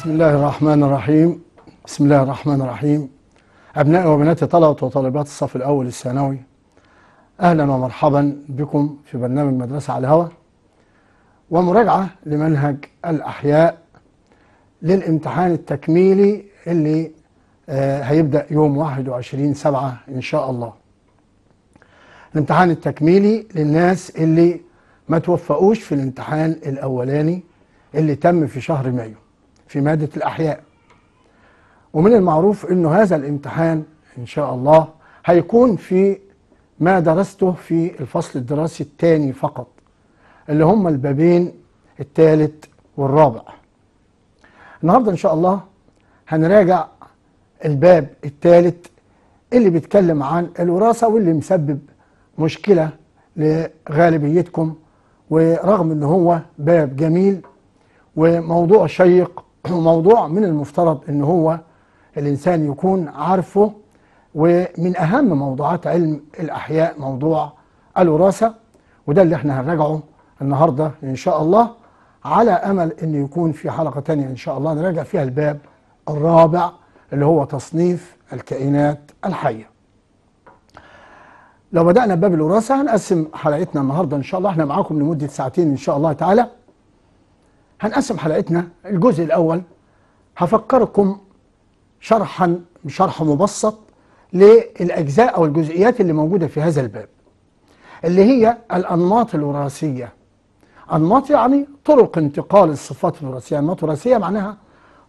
بسم الله الرحمن الرحيم بسم الله الرحمن الرحيم أبنائي وبناتي طلبة وطالبات الصف الأول الثانوي أهلا ومرحبا بكم في برنامج مدرسة على الهواء ومراجعة لمنهج الأحياء للامتحان التكميلي اللي هيبدأ يوم 21 سبعة إن شاء الله الامتحان التكميلي للناس اللي ما توفقوش في الامتحان الأولاني اللي تم في شهر مايو في مادة الأحياء ومن المعروف أنه هذا الامتحان إن شاء الله هيكون في ما درسته في الفصل الدراسي الثاني فقط اللي هم البابين الثالث والرابع النهاردة إن شاء الله هنراجع الباب الثالث اللي بيتكلم عن الوراثة واللي مسبب مشكلة لغالبيتكم ورغم ان هو باب جميل وموضوع شيق موضوع من المفترض ان هو الانسان يكون عارفه ومن اهم موضوعات علم الاحياء موضوع الوراثه وده اللي احنا هنراجعه النهارده ان شاء الله على امل ان يكون في حلقه تانية ان شاء الله نراجع فيها الباب الرابع اللي هو تصنيف الكائنات الحيه. لو بدانا بباب الوراثه هنقسم حلقتنا النهارده ان شاء الله احنا معاكم لمده ساعتين ان شاء الله تعالى هنقسم حلقتنا الجزء الأول هفكركم شرحا شرح مبسط للأجزاء أو الجزئيات اللي موجودة في هذا الباب اللي هي الأنماط الوراثية أنماط يعني طرق انتقال الصفات الوراثية أنماط وراثية معناها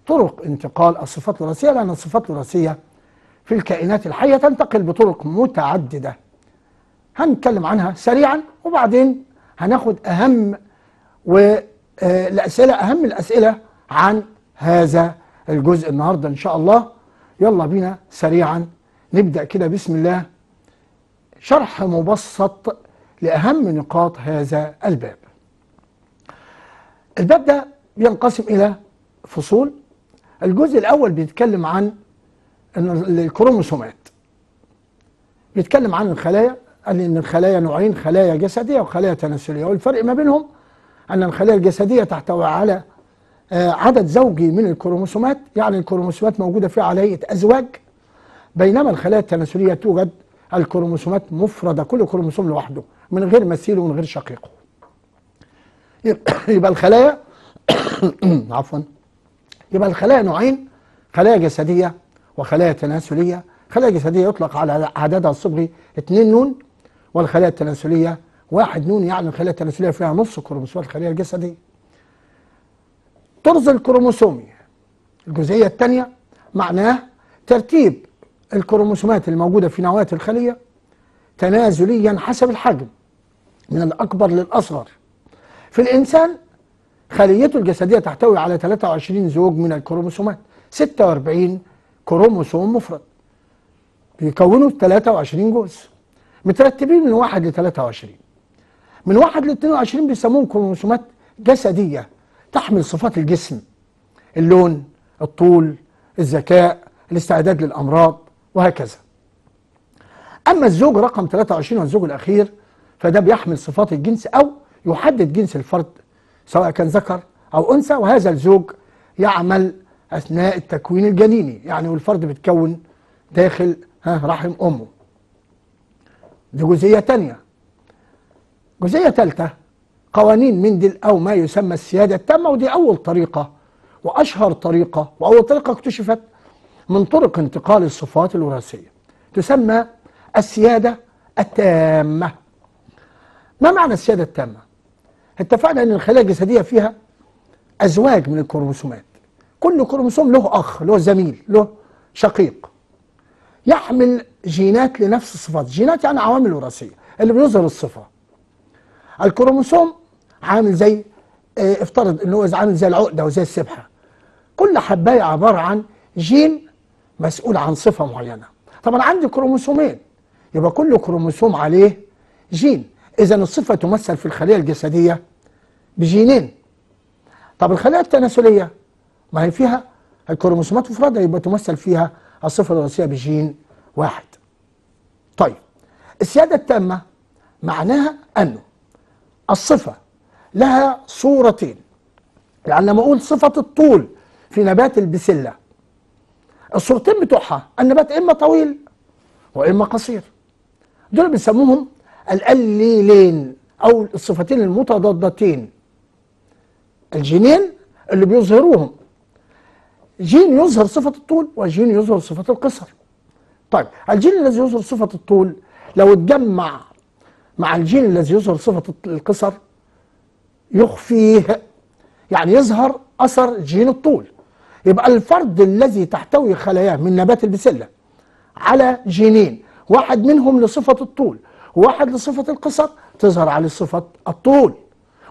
طرق انتقال الصفات الوراثية لأن الصفات الوراثية في الكائنات الحية تنتقل بطرق متعددة هنتكلم عنها سريعا وبعدين هناخد أهم و آه، الأسئلة أهم الأسئلة عن هذا الجزء النهاردة إن شاء الله يلا بينا سريعا نبدأ كده بسم الله شرح مبسط لأهم نقاط هذا الباب الباب ده بينقسم إلى فصول الجزء الأول بيتكلم عن الكروموسومات بيتكلم عن الخلايا قال ان الخلايا نوعين خلايا جسديه وخلايا تناسليه والفرق ما بينهم أن الخلايا الجسدية تحتوي على آه، عدد زوجي من الكروموسومات يعني الكروموسومات موجودة في علاية أزواج بينما الخلايا التناسلية توجد الكروموسومات مفردة كل كروموسوم لوحده من غير مثيل ومن غير شقيقه يبقى الخلايا عفوا يبقى الخلايا نوعين خلايا جسدية وخلايا تناسلية خلايا جسدية يطلق على عددها الصبغي 2 نون والخلايا التناسلية واحد نون يعني الخلية التناسلية فيها نص كروموسوم الخلية الجسدية طرز الكروموسومي الجزئية الثانية معناه ترتيب الكروموسومات الموجودة في نواة الخلية تنازليا حسب الحجم من الأكبر للأصغر في الإنسان خليته الجسدية تحتوي على 23 زوج من الكروموسومات 46 كروموسوم مفرد بيكونوا 23 جزء مترتبين من 1 ل 23 من 1 ل 22 بيسموهم كروموسومات جسديه تحمل صفات الجسم اللون الطول الذكاء الاستعداد للامراض وهكذا اما الزوج رقم 23 والزوج الاخير فده بيحمل صفات الجنس او يحدد جنس الفرد سواء كان ذكر او انثى وهذا الزوج يعمل اثناء التكوين الجنيني يعني والفرد بيتكون داخل ها رحم امه دي جزئيه تانية جزئية ثالثة قوانين مندل أو ما يسمى السيادة التامة ودي أول طريقة وأشهر طريقة وأول طريقة اكتشفت من طرق انتقال الصفات الوراثية تسمى السيادة التامة ما معنى السيادة التامة؟ اتفقنا أن الخلايا الجسدية فيها أزواج من الكروموسومات كل كروموسوم له أخ له زميل له شقيق يحمل جينات لنفس الصفات جينات يعني عوامل وراثية اللي بيظهر الصفة الكروموسوم عامل زي اه افترض ان هو عامل زي العقده وزي السبحه كل حبايه عباره عن جين مسؤول عن صفه معينه طبعا عندي كروموسومين يبقى كل كروموسوم عليه جين اذا الصفه تمثل في الخليه الجسديه بجينين طب الخليه التناسليه ما هي فيها الكروموسومات مفرده يبقى تمثل فيها الصفه الوراثيه بجين واحد طيب السياده التامه معناها انه الصفة لها صورتين يعني لما أقول صفة الطول في نبات البسلة الصورتين بتوعها النبات إما طويل وإما قصير دول بيسموهم الأليلين أو الصفتين المتضادتين الجينين اللي بيظهروهم جين يظهر صفة الطول وجين يظهر صفة القصر طيب الجين الذي يظهر صفة الطول لو اتجمع مع الجيل الذي يظهر صفة القصر يخفيه يعني يظهر أثر جين الطول يبقى الفرد الذي تحتوي خلاياه من نبات البسلة على جينين واحد منهم لصفة الطول وواحد لصفة القصر تظهر عليه صفة الطول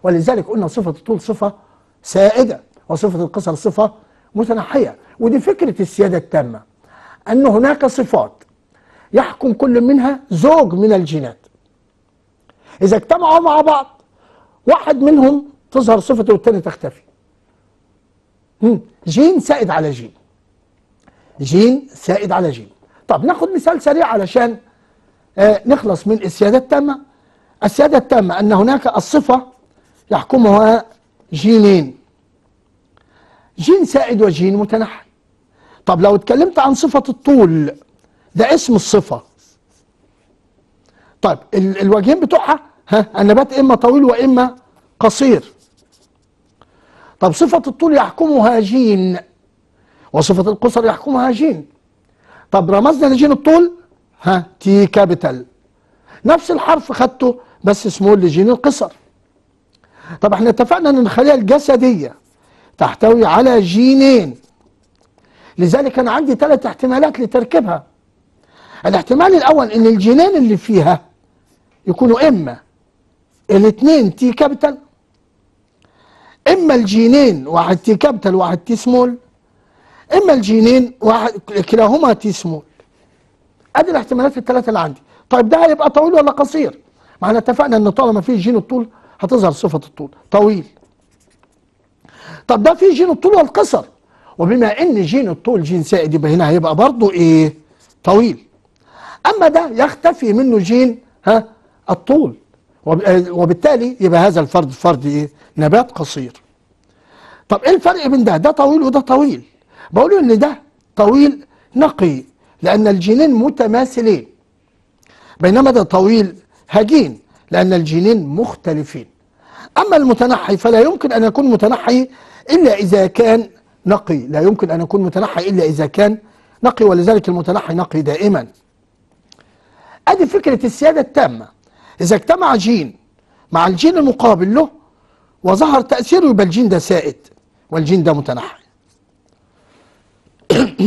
ولذلك قلنا صفة الطول صفة سائدة وصفة القصر صفة متنحية ودي فكرة السيادة التامة أن هناك صفات يحكم كل منها زوج من الجينات إذا اجتمعوا مع بعض واحد منهم تظهر صفته والتاني تختفي جين سائد على جين جين سائد على جين طب ناخد مثال سريع علشان آه نخلص من السيادة التامة السيادة التامة أن هناك الصفة يحكمها جينين جين سائد وجين متنحي طب لو اتكلمت عن صفة الطول ده اسم الصفة طيب الوجهين بتوعها ها النبات إما طويل وإما قصير طب صفة الطول يحكمها جين وصفة القصر يحكمها جين طب رمزنا لجين الطول ها تي كابيتال نفس الحرف خدته بس اسمه لجين القصر طب احنا اتفقنا ان الخلية الجسدية تحتوي على جينين لذلك انا عندي ثلاث احتمالات لتركيبها الاحتمال الاول ان الجينين اللي فيها يكونوا اما الاثنين تي كابيتال اما الجينين واحد تي كابيتال واحد تي سمول اما الجينين واحد كلاهما تي سمول ادي الاحتمالات الثلاثه اللي عندي طيب ده هيبقى طويل ولا قصير ما احنا اتفقنا ان طالما في جين الطول هتظهر صفه الطول طويل طب ده في جين الطول والقصر وبما ان جين الطول جين سائد يبقى هنا هيبقى برضه ايه طويل اما ده يختفي منه جين ها الطول آه، وبالتالي يبقى هذا الفرد فرد ايه نبات قصير طب ايه الفرق بين ده ده طويل وده طويل بقول ان ده طويل نقي لان الجينين متماثلين بينما ده طويل هجين لان الجينين مختلفين اما المتنحي فلا يمكن ان يكون متنحي الا اذا كان نقي لا يمكن ان يكون متنحي الا اذا كان نقي ولذلك المتنحي نقي دائما ادي فكره السياده التامه إذا اجتمع جين مع الجين المقابل له وظهر تأثيره يبقى الجين ده سائد والجين ده متنحي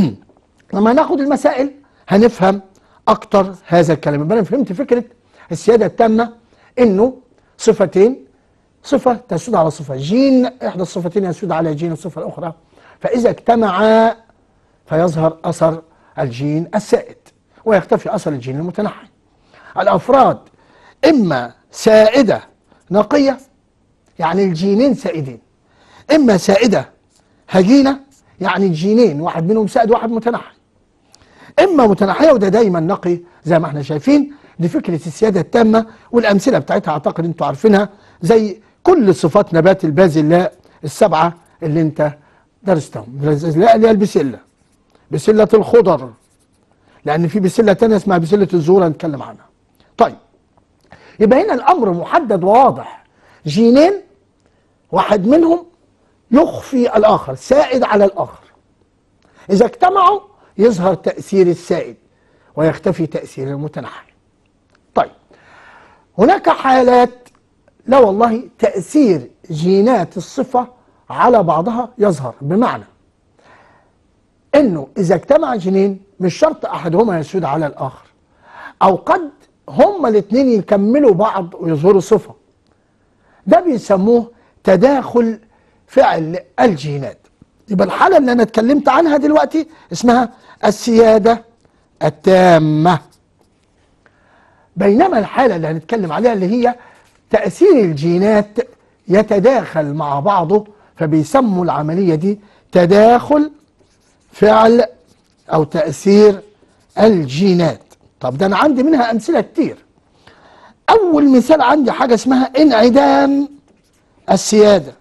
لما ناخد المسائل هنفهم أكتر هذا الكلام يبقى أنا فهمت فكرة السيادة التامة إنه صفتين صفة تسود على صفة جين إحدى الصفتين يسود على جين الصفة الأخرى فإذا اجتمعا فيظهر أثر الجين السائد ويختفي أثر الجين المتنحي الأفراد إما سائدة نقية يعني الجينين سائدين إما سائدة هجينة يعني الجينين واحد منهم سائد واحد متنحي إما متنحية وده دايما نقي زي ما احنا شايفين دي فكرة السيادة التامة والأمثلة بتاعتها أعتقد أنتوا عارفينها زي كل صفات نبات البازلاء السبعة اللي أنت درستهم البازلاء اللي هي البسلة بسلة الخضر لأن في بسلة تانية اسمها بسلة الزهور هنتكلم عنها طيب يبقى هنا الامر محدد وواضح جينين واحد منهم يخفي الاخر سائد على الاخر اذا اجتمعوا يظهر تاثير السائد ويختفي تاثير المتنحي طيب هناك حالات لا والله تاثير جينات الصفه على بعضها يظهر بمعنى انه اذا اجتمع جينين مش شرط احدهما يسود على الاخر او قد هما الاثنين يكملوا بعض ويظهروا صفة ده بيسموه تداخل فعل الجينات يبقى الحالة اللي أنا اتكلمت عنها دلوقتي اسمها السيادة التامة بينما الحالة اللي هنتكلم عليها اللي هي تأثير الجينات يتداخل مع بعضه فبيسموا العملية دي تداخل فعل أو تأثير الجينات طب ده أنا عندي منها أمثلة كتير أول مثال عندي حاجة اسمها انعدام السيادة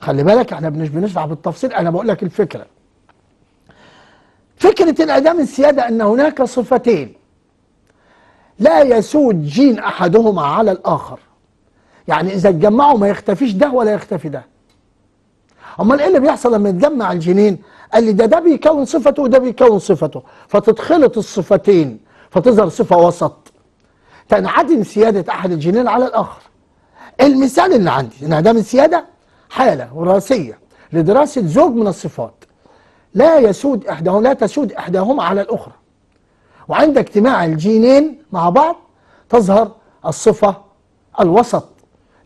خلي بالك احنا مش بنشرح بالتفصيل أنا بقول لك الفكرة فكرة انعدام السيادة أن هناك صفتين لا يسود جين أحدهما على الآخر يعني إذا اتجمعوا ما يختفيش ده ولا يختفي ده امال ايه اللي بيحصل لما يتجمع الجنين؟ قال لي ده ده بيكون صفته وده بيكون صفته فتتخلط الصفتين فتظهر صفه وسط تنعدم سياده احد الجنين على الاخر المثال اللي عندي انعدام السياده حاله وراثيه لدراسه زوج من الصفات لا يسود احداهما لا تسود احداهما على الاخرى وعند اجتماع الجينين مع بعض تظهر الصفه الوسط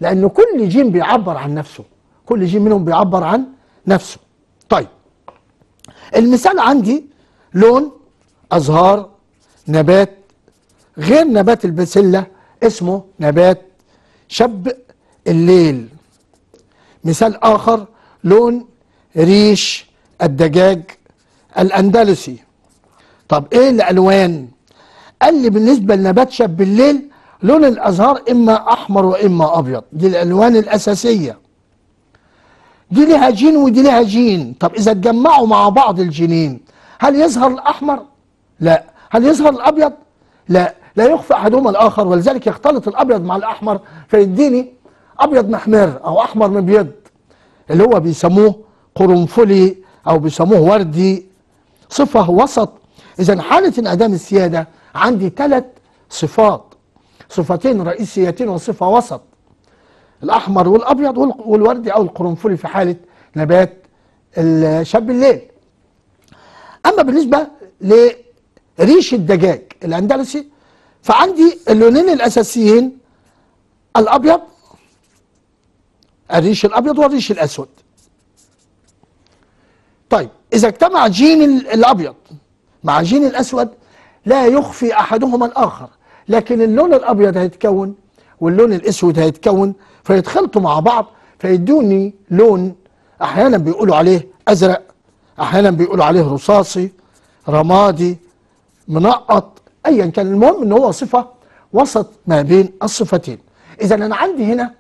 لأن كل جين بيعبر عن نفسه كل جيل منهم بيعبر عن نفسه طيب المثال عندي لون أزهار نبات غير نبات البسلة اسمه نبات شب الليل مثال آخر لون ريش الدجاج الأندلسي طب إيه الألوان؟ قال لي بالنسبة لنبات شب الليل لون الأزهار إما أحمر وإما أبيض دي الألوان الأساسية دي ليها جين ودي ليها جين طب إذا اتجمعوا مع بعض الجينين هل يظهر الأحمر؟ لا هل يظهر الأبيض؟ لا لا يخفى أحدهما الآخر ولذلك يختلط الأبيض مع الأحمر فيديني أبيض محمر أو أحمر مبيض اللي هو بيسموه قرنفلي أو بيسموه وردي صفة وسط إذا حالة انعدام السيادة عندي ثلاث صفات صفتين رئيسيتين وصفة وسط الاحمر والابيض والوردي او القرنفلي في حاله نبات شاب الليل اما بالنسبه لريش الدجاج الاندلسي فعندي اللونين الاساسيين الابيض الريش الابيض والريش الاسود طيب اذا اجتمع جين الابيض مع جين الاسود لا يخفي احدهما الاخر لكن اللون الابيض هيتكون واللون الاسود هيتكون فيتخلطوا مع بعض فيدوني لون احيانا بيقولوا عليه ازرق احيانا بيقولوا عليه رصاصي رمادي منقط ايا كان المهم ان هو صفه وسط ما بين الصفتين اذا انا عندي هنا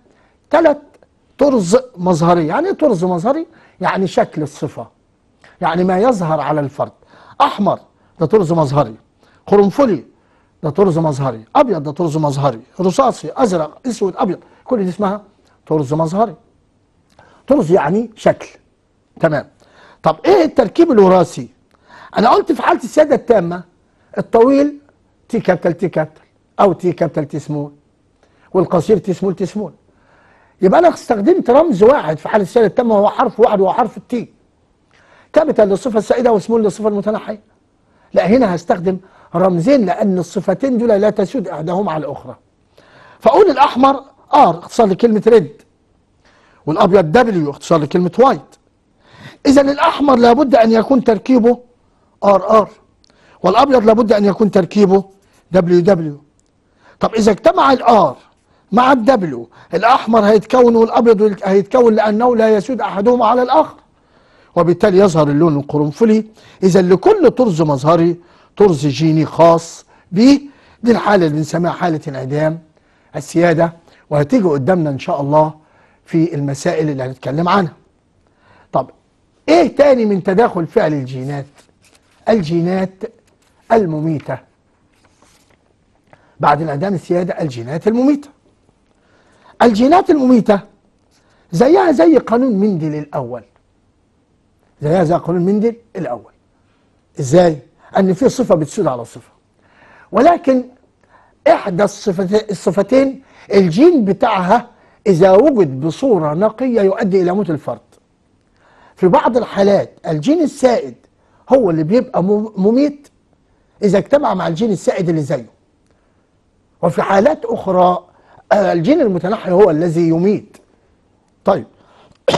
ثلاث طرز مظهري يعني ايه طرز مظهري يعني شكل الصفه يعني ما يظهر على الفرد احمر ده طرز مظهري قرنفلي ده طرز مظهري ابيض ده طرز مظهري رصاصي ازرق اسود ابيض كل دي اسمها طرز مظهري طرز يعني شكل تمام طب ايه التركيب الوراثي انا قلت في حاله السياده التامه الطويل تي كابتل تي كابتل او تي كابتل تي سمول والقصير تي سمول تي سمول يبقى انا استخدمت رمز واحد في حاله السياده التامه وهو حرف واحد وهو حرف التي كابتل للصفه السائده وسمول للصفه المتنحيه لا هنا هستخدم رمزين لان الصفتين دول لا تسود احداهما على الاخرى فاقول الاحمر ار اختصار لكلمه ريد والابيض دبليو اختصار لكلمه وايت اذا الاحمر لابد ان يكون تركيبه ار ار والابيض لابد ان يكون تركيبه دبليو دبليو طب اذا اجتمع الار مع الدبليو الاحمر هيتكون والابيض هيتكون لانه لا يسود احدهما على الاخر وبالتالي يظهر اللون القرنفلي اذا لكل طرز مظهري طرز جيني خاص به دي الحاله اللي بنسميها حاله انعدام السياده وهتيجي قدامنا ان شاء الله في المسائل اللي هنتكلم عنها طب ايه تاني من تداخل فعل الجينات الجينات المميتة بعد انعدام السيادة الجينات المميتة الجينات المميتة زيها زي قانون مندل الأول زيها زي قانون مندل الأول ازاي؟ أن في صفة بتسود على صفة ولكن إحدى الصفتين الجين بتاعها إذا وجد بصورة نقية يؤدي إلى موت الفرد في بعض الحالات الجين السائد هو اللي بيبقى مميت إذا اجتمع مع الجين السائد اللي زيه وفي حالات أخرى آه، الجين المتنحي هو الذي يميت طيب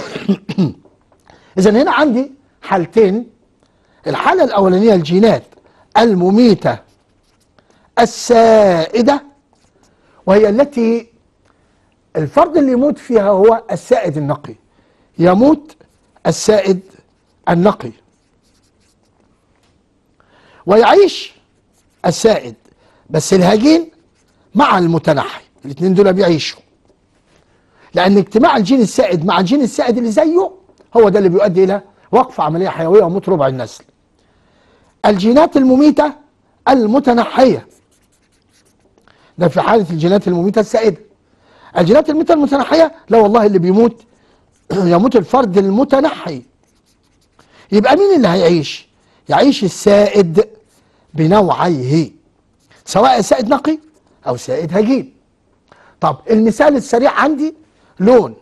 إذا هنا عندي حالتين الحالة الأولانية الجينات المميتة السائدة وهي التي الفرد اللي يموت فيها هو السائد النقي يموت السائد النقي ويعيش السائد بس الهجين مع المتنحي الاثنين دول بيعيشوا لان اجتماع الجين السائد مع الجين السائد اللي زيه هو ده اللي بيؤدي الى وقف عمليه حيويه وموت ربع النسل الجينات المميته المتنحيه ده في حالة الجينات المميتة السائدة الجينات المميتة المتنحية لا والله اللي بيموت يموت الفرد المتنحي يبقى مين اللي هيعيش يعيش السائد بنوعيه سواء سائد نقي او سائد هجين طب المثال السريع عندي لون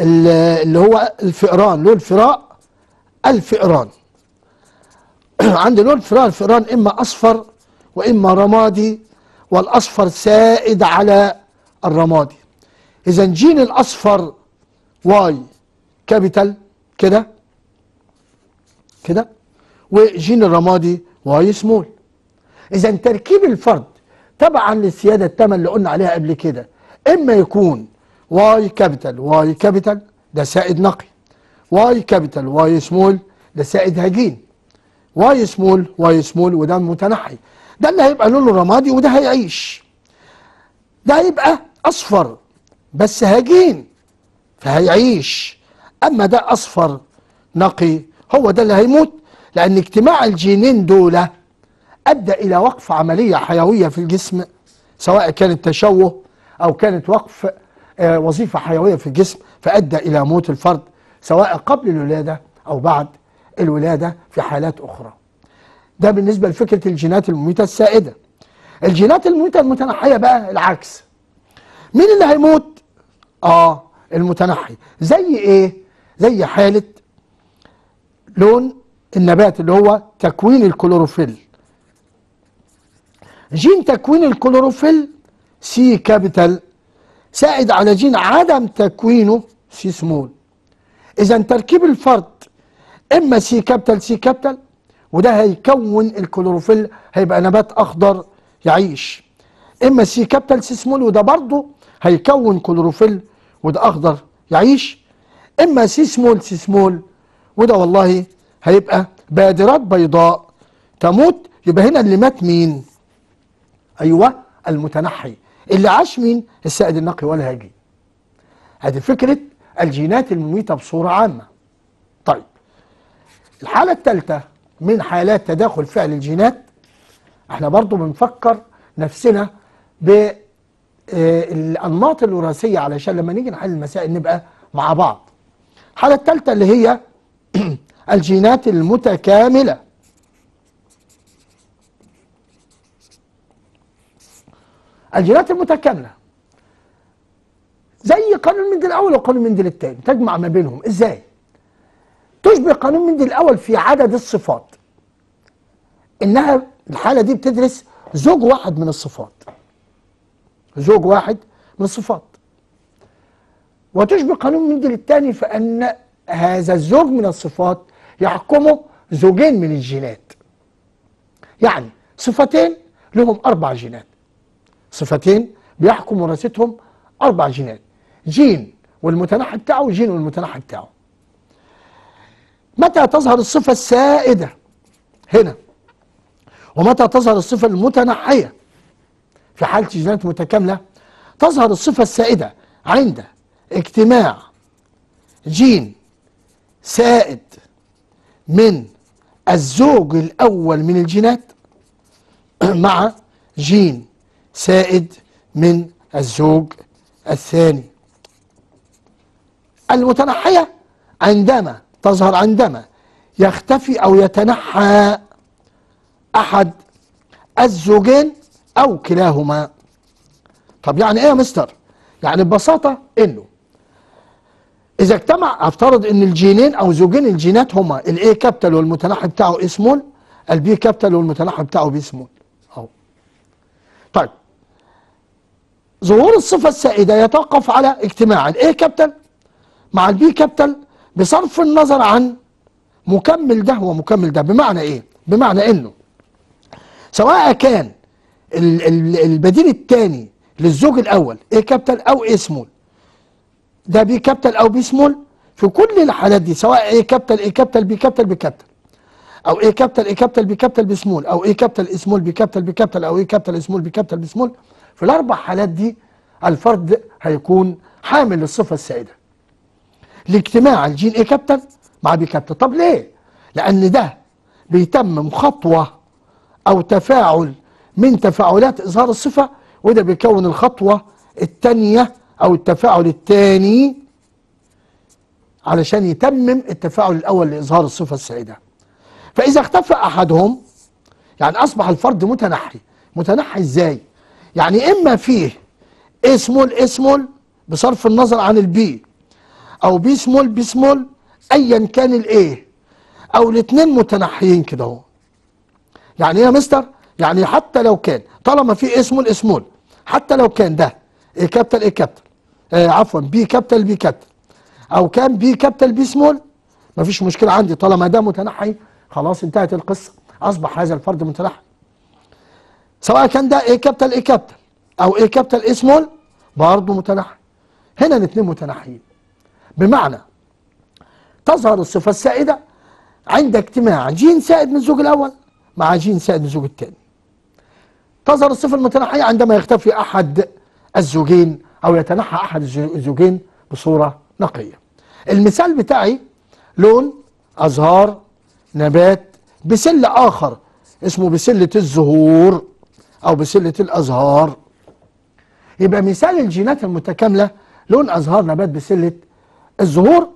اللي هو الفئران لون فراء الفئران عند لون فراء الفئران اما اصفر وإما رمادي والأصفر سائد على الرمادي إذا جين الأصفر واي كابيتال كده كده وجين الرمادي واي سمول إذا تركيب الفرد تبعا للسيادة التمن اللي قلنا عليها قبل كده إما يكون واي كابيتال واي كابيتال ده سائد نقي واي كابيتال واي سمول ده سائد هجين واي سمول واي سمول وده متنحي ده اللي هيبقى لونه رمادي وده هيعيش ده هيبقى اصفر بس هجين فهيعيش اما ده اصفر نقي هو ده اللي هيموت لان اجتماع الجينين دول ادى الى وقف عمليه حيويه في الجسم سواء كانت تشوه او كانت وقف آه، وظيفه حيويه في الجسم فادى الى موت الفرد سواء قبل الولاده او بعد الولاده في حالات اخرى ده بالنسبة لفكرة الجينات المميتة السائدة الجينات المميتة المتنحية بقى العكس مين اللي هيموت؟ آه المتنحي زي إيه؟ زي حالة لون النبات اللي هو تكوين الكلوروفيل جين تكوين الكلوروفيل سي كابيتال سائد على جين عدم تكوينه سي سمول اذا تركيب الفرد اما سي كابيتال سي كابيتال وده هيكون الكلوروفيل هيبقى نبات اخضر يعيش اما سي كابيتال سمول وده برضه هيكون كلوروفيل وده اخضر يعيش اما سي سمول سي سمول وده والله هيبقى بادرات بيضاء تموت يبقى هنا اللي مات مين ايوه المتنحي اللي عاش مين السائد النقي والهاجي هذه فكره الجينات المميته بصوره عامه طيب الحاله الثالثه من حالات تداخل فعل الجينات احنا برضو بنفكر نفسنا بالأنماط آه، الوراثية علشان لما نيجي نحل المسائل نبقى مع بعض الحالة الثالثة اللي هي الجينات المتكاملة الجينات المتكاملة زي قانون مندل الأول وقانون مندل الثاني تجمع ما بينهم إزاي؟ تشبه قانون مندي الاول في عدد الصفات انها الحاله دي بتدرس زوج واحد من الصفات زوج واحد من الصفات وتشبه قانون مندي الثاني فان هذا الزوج من الصفات يحكمه زوجين من الجينات يعني صفتين لهم اربع جينات صفتين بيحكم وراثتهم اربع جينات جين والمتنحى بتاعه جين والمتنحى بتاعه متى تظهر الصفة السائدة هنا ومتى تظهر الصفة المتنحية في حالة جينات متكاملة تظهر الصفة السائدة عند اجتماع جين سائد من الزوج الأول من الجينات مع جين سائد من الزوج الثاني المتنحية عندما تظهر عندما يختفي أو يتنحى أحد الزوجين أو كلاهما طب يعني إيه يا مستر؟ يعني ببساطة إنه إذا اجتمع أفترض إن الجينين أو زوجين الجينات هما الإي كابتل والمتنحي بتاعه اسمول البي كابتل والمتنحي بتاعه بي أهو طيب ظهور الصفة السائدة يتوقف على اجتماع الإي كابتل مع البي كابتل بصرف النظر عن مكمل ده ومكمل ده بمعنى ايه بمعنى انه سواء كان البديل الثاني للزوج الاول ايه كابيتال او ايه سمول ده بي كابيتال او بي سمول في كل الحالات دي سواء ايه كابيتال ايه كابيتال بي كابيتال بي كابيتال او ايه كابيتال ايه كابيتال بي كابيتال بي سمول او ايه كابيتال سمول بي كابيتال بي كابيتال او ايه كابيتال سمول بي كابيتال بي سمول في الاربع حالات دي الفرد هيكون حامل للصفه السائده لاجتماع الجين اي كابتن مع بي كابتن طب ليه لان ده بيتمم خطوه او تفاعل من تفاعلات اظهار الصفه وده بيكون الخطوه الثانيه او التفاعل الثاني علشان يتمم التفاعل الاول لاظهار الصفه السائده فاذا اختفى احدهم يعني اصبح الفرد متنحي متنحي ازاي يعني اما فيه اسمه اسمول بصرف النظر عن البي او بي سمول بي سمول ايا كان الايه او الاثنين متنحيين كده اهو يعني ايه يا مستر يعني حتى لو كان طالما في اسمول اسمول حتى لو كان ده ايه كابيتال ايه كابيتال آه عفوا بي كابيتال بي كابيتال او كان بي كابيتال بي سمول مفيش مشكله عندي طالما ده متنحي خلاص انتهت القصه اصبح هذا الفرد متنحي سواء كان ده ايه كابيتال ايه كابيتال او ايه كابيتال اي سمول برضه متنحي هنا الاثنين متنحيين بمعنى تظهر الصفة السائدة عند اجتماع جين سائد من الزوج الأول مع جين سائد من الزوج الثاني تظهر الصفة المتنحية عندما يختفي أحد الزوجين أو يتنحى أحد الزوجين بصورة نقية المثال بتاعي لون أزهار نبات بسل آخر اسمه بسلة الزهور أو بسلة الأزهار يبقى مثال الجينات المتكاملة لون أزهار نبات بسلة الزهور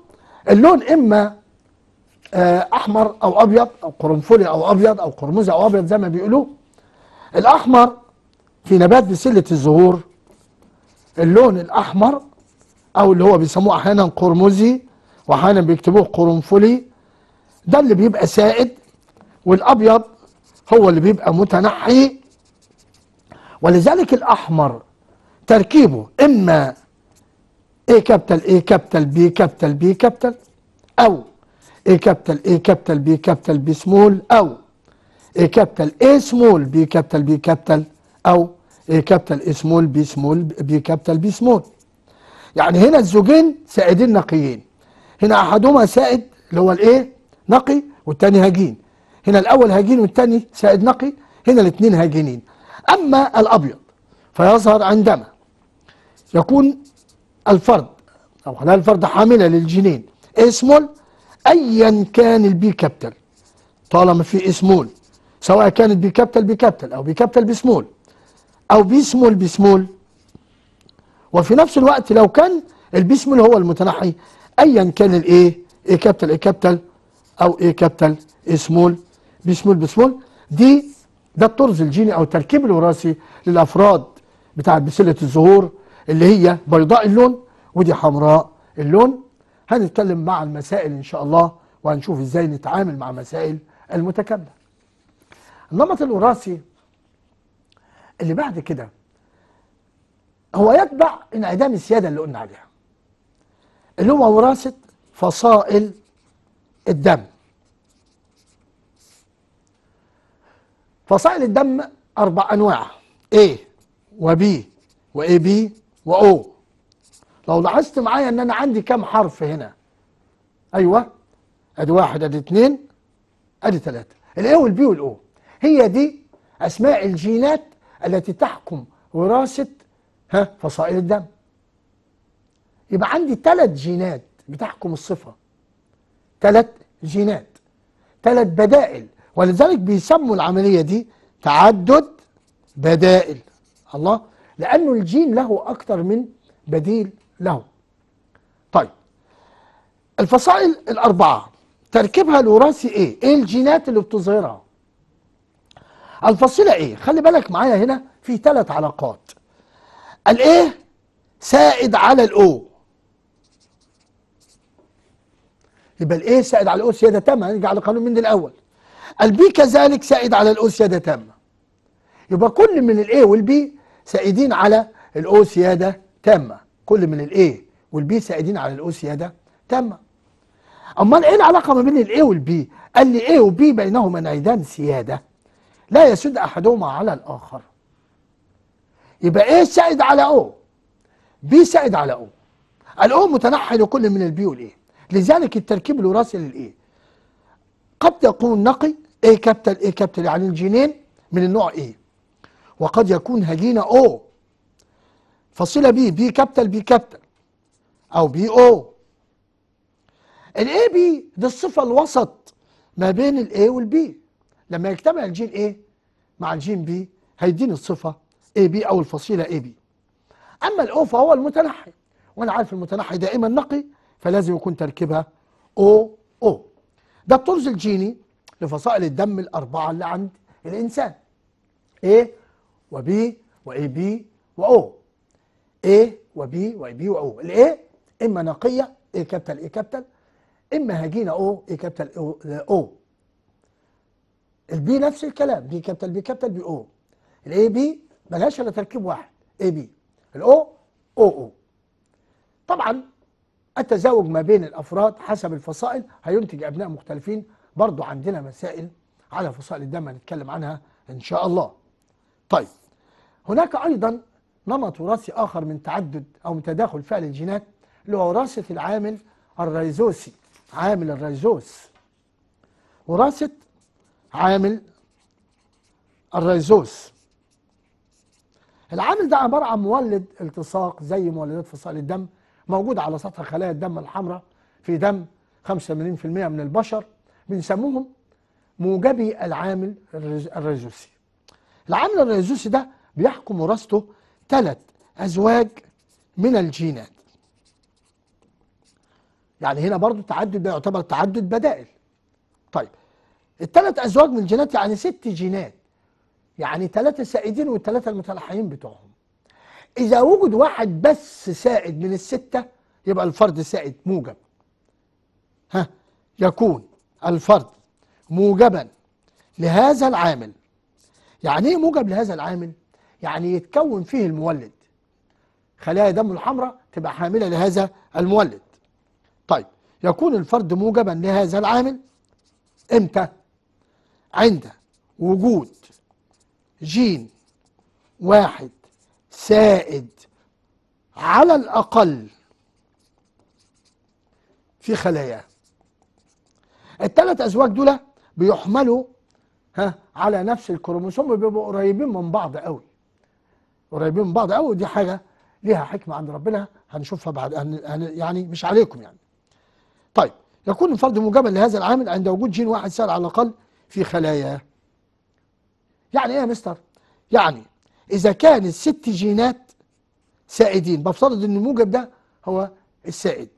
اللون اما آه، احمر او ابيض او قرنفلي او ابيض او قرمزي او ابيض زي ما بيقولوا الاحمر في نبات بسله الزهور اللون الاحمر او اللي هو بيسموه احيانا قرمزي واحيانا بيكتبوه قرنفلي ده اللي بيبقى سائد والابيض هو اللي بيبقى متنحي ولذلك الاحمر تركيبه اما اي كابتل اي كابتل بي كابتل بي كابتل او اي كابتل اي كابتل بي كابتل بي سمول او اي كابتل اي سمول بي كابتل بي كابتل او اي كابتل اي سمول بي سمول بي كابتل بي سمول يعني هنا الزوجين سائدين نقيين هنا احدهما سائد اللي هو الايه نقي والتاني هجين هنا الاول هجين والتاني سائد نقي هنا الاثنين هجينين اما الابيض فيظهر عندما يكون الفرد أو خلايا الفرد حاملة للجنين اسمول أيا كان البي كابتل طالما في اسمول سواء كانت بي كابتل بي كابتل أو بي كابتل بسمول أو بي سمول بسمول وفي نفس الوقت لو كان البسمول هو المتنحي أيا كان الإيه اي كابتل اي كابتل أو اي كابتل إيه سمول بسمول بسمول دي ده الطرز الجيني أو التركيب الوراثي للأفراد بتاعت بسلة الزهور اللي هي بيضاء اللون ودي حمراء اللون هنتكلم مع المسائل إن شاء الله وهنشوف إزاي نتعامل مع مسائل المتكاملة النمط الوراثي اللي بعد كده هو يتبع انعدام السيادة اللي قلنا عليها اللي هو وراثة فصائل الدم فصائل الدم أربع أنواع A و B و وأو لو لاحظت معايا أن أنا عندي كام حرف هنا أيوة أدي واحد أدي اتنين أدي تلاتة الاي والبي والأو هي دي أسماء الجينات التي تحكم وراثة ها فصائل الدم يبقى عندي ثلاث جينات بتحكم الصفة ثلاث جينات ثلاث بدائل ولذلك بيسموا العملية دي تعدد بدائل الله لأنه الجيم له أكثر من بديل له طيب الفصائل الأربعة تركيبها الوراثي إيه؟ إيه الجينات اللي بتظهرها؟ الفصيلة إيه؟ خلي بالك معايا هنا في ثلاث علاقات الإيه سائد على الأو يبقى الإيه سائد على الأو سيادة تامة هنرجع لقانون من الأول البي كذلك سائد على الأو سيادة تامة يبقى كل من الإيه والبي سائدين على الاو سياده تامه كل من الاي والبي سائدين على الاو سياده تامه امال ايه العلاقه ما بين الاي والبي قال لي ايه وبي بينهما نعيدان سياده لا يسد احدهما على الاخر يبقى ايه سائد على او بي سائد على او الاو متنحى لكل من البي والايه لذلك التركيب الوراثي للايه قد يكون نقي ايه كابتل ايه كابتل يعني الجينين من النوع ايه وقد يكون هجينة او فصيلة بي بي كابتل بي كابتل أو بي أو الاي بي دي الصفة الوسط ما بين الاي والبي لما يجتمع الجين اي مع الجين بي هيديني الصفة اي بي أو الفصيلة اي بي أما الاو فهو المتنحي وأنا عارف المتنحي دائما نقي فلازم يكون تركيبها او او ده الطرز الجيني لفصائل الدم الأربعة اللي عند الإنسان ايه وبي واي بي واو اي وبي واي بي واو الاي اما نقيه اي كابتل اي كابتل اما هجينه او اي كابتل او البي نفس الكلام بي كابتل بي كابتل بي او الاي بي ملهاش الا تركيب واحد اي بي الاو او او طبعا التزاوج ما بين الافراد حسب الفصائل هينتج ابناء مختلفين برضو عندنا مسائل على فصائل الدم هنتكلم عنها ان شاء الله طيب هناك أيضا نمط وراثي آخر من تعدد أو من تداخل فعل الجينات اللي هو وراثة العامل الريزوسي عامل الريزوس وراثة عامل الريزوس العامل ده عبارة عن مولد التصاق زي مولدات فصائل الدم موجود على سطح خلايا الدم الحمراء في دم 85% من البشر بنسموهم موجبي العامل الريزوسي العامل الريزوسي ده بيحكم وراثته ثلاث أزواج من الجينات يعني هنا برضو التعدد ده يعتبر تعدد بدائل طيب الثلاث أزواج من الجينات يعني ست جينات يعني ثلاثة سائدين والثلاثة المتلحين بتوعهم إذا وجد واحد بس سائد من الستة يبقى الفرد سائد موجب ها يكون الفرد موجبا لهذا العامل يعني ايه موجب لهذا العامل يعني يتكون فيه المولد خلايا دم الحمراء تبقى حاملة لهذا المولد طيب يكون الفرد موجبا لهذا العامل امتى عند وجود جين واحد سائد على الأقل في خلايا الثلاث أزواج دول بيحملوا ها على نفس الكروموسوم بيبقوا قريبين من بعض قوي قريبين من بعض قوي ودي حاجه ليها حكمه عند ربنا هنشوفها بعد هن يعني مش عليكم يعني. طيب يكون الفرد موجبا لهذا العامل عند وجود جين واحد سائل على الاقل في خلاياه. يعني ايه يا مستر؟ يعني اذا كان الست جينات سائدين بفترض ان الموجب ده هو السائد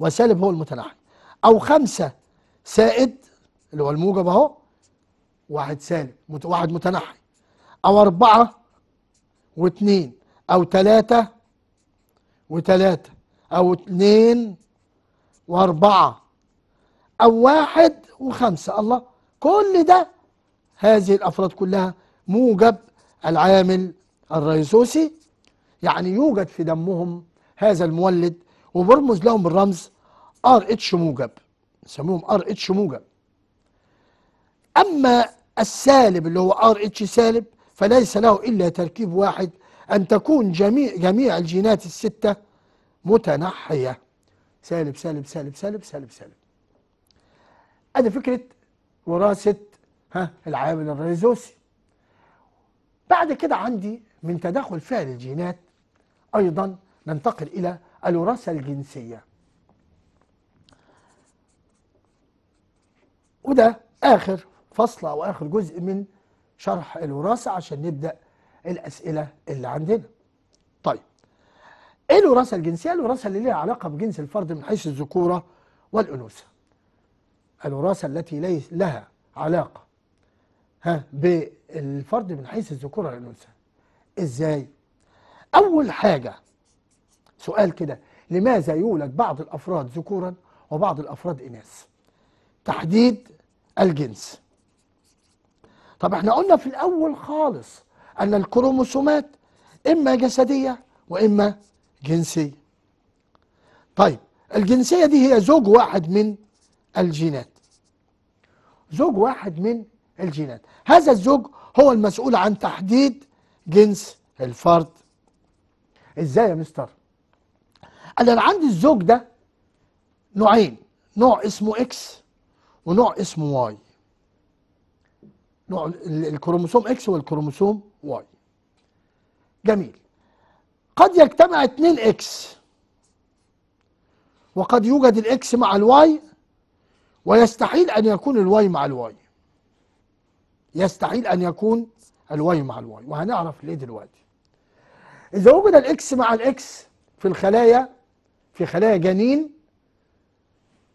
وسالب هو المتناحي او خمسه سائد اللي هو الموجب اهو واحد سالب واحد متنحي او اربعه واثنين أو ثلاثة وثلاثة أو اثنين وأربعة أو واحد وخمسة الله كل ده هذه الأفراد كلها موجب العامل الريسوسي يعني يوجد في دمهم هذا المولد وبرمز لهم بالرمز ار اتش موجب نسموهم ار اتش موجب اما السالب اللي هو ار اتش سالب فليس له إلا تركيب واحد أن تكون جميع, جميع الجينات الستة متنحية سالب سالب سالب سالب سالب سالب أدي فكرة وراثة ها العامل الريزوسي بعد كده عندي من تداخل فعل الجينات أيضا ننتقل إلى الوراثة الجنسية وده آخر فصل أو آخر جزء من شرح الوراثة عشان نبدأ الأسئلة اللي عندنا طيب ايه الوراثة الجنسية؟ الوراثة اللي ليها علاقة بجنس الفرد من حيث الذكورة والأنوثة الوراثة التي ليس لها علاقة ها بالفرد من حيث الذكورة والأنوثة ازاي؟ أول حاجة سؤال كده لماذا يولد بعض الأفراد ذكورا وبعض الأفراد إناث؟ تحديد الجنس طب احنا قلنا في الأول خالص أن الكروموسومات إما جسدية وإما جنسية طيب الجنسية دي هي زوج واحد من الجينات زوج واحد من الجينات هذا الزوج هو المسؤول عن تحديد جنس الفرد ازاي يا مستر انا عندي الزوج ده نوعين نوع اسمه اكس ونوع اسمه واي نوع الكروموسوم اكس والكروموسوم واي جميل قد يجتمع اتنين اكس وقد يوجد الاكس مع الواي ويستحيل ان يكون الواي مع الواي يستحيل ان يكون الواي مع الواي وهنعرف ليه دلوقتي اذا وجد الاكس مع الاكس في الخلايا في خلايا جنين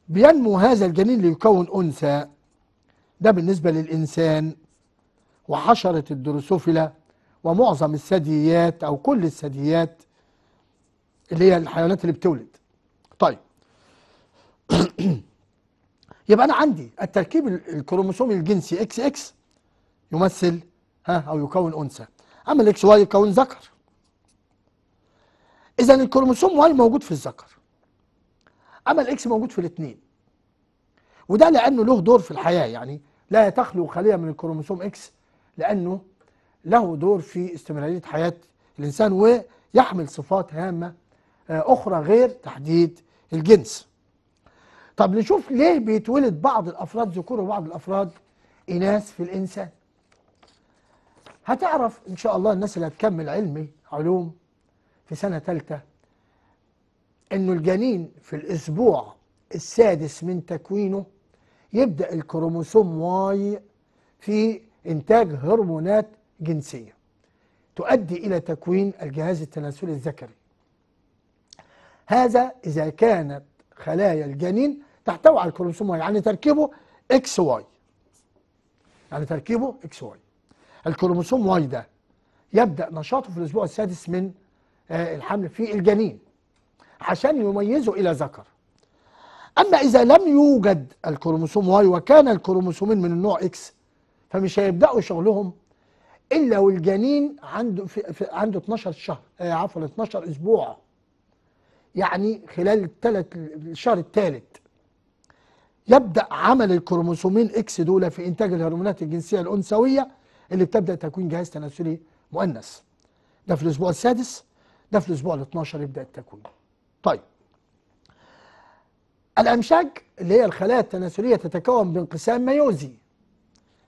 بينمو هذا الجنين ليكون انثى ده بالنسبه للانسان وحشرة الدروسوفيلا ومعظم الثدييات أو كل الثدييات اللي هي الحيوانات اللي بتولد طيب يبقى أنا عندي التركيب الكروموسومي الجنسي اكس اكس يمثل ها أو يكون أنثى أما الاكس واي يكون ذكر إذا الكروموسوم واي موجود في الذكر أما الاكس موجود في الاثنين وده لأنه له دور في الحياة يعني لا تخلو خلية من الكروموسوم اكس لأنه له دور في استمرارية حياة الإنسان ويحمل صفات هامة آه، أخرى غير تحديد الجنس طب نشوف ليه بيتولد بعض الأفراد ذكور وبعض الأفراد إناث في الإنسان هتعرف إن شاء الله الناس اللي هتكمل علمي علوم في سنة ثالثة إنه الجنين في الأسبوع السادس من تكوينه يبدأ الكروموسوم واي في إنتاج هرمونات جنسية تؤدي إلى تكوين الجهاز التناسلي الذكري هذا إذا كانت خلايا الجنين تحتوي على الكروموسوم واي يعني تركيبه اكس واي يعني تركيبه اكس واي الكروموسوم واي ده يبدأ نشاطه في الأسبوع السادس من آه، الحمل في الجنين عشان يميزه إلى ذكر أما إذا لم يوجد الكروموسوم واي وكان الكروموسومين من النوع إكس فمش هيبداوا شغلهم الا والجنين عنده في في عنده 12 شهر آه عفوا 12 اسبوع يعني خلال الثلاث الشهر الثالث يبدا عمل الكروموسومين اكس دول في انتاج الهرمونات الجنسيه الانثويه اللي بتبدا تكوين جهاز تناسلي مؤنث ده في الاسبوع السادس ده في الاسبوع ال 12 يبدا التكوين طيب الامشاج اللي هي الخلايا التناسليه تتكون بانقسام ميوزي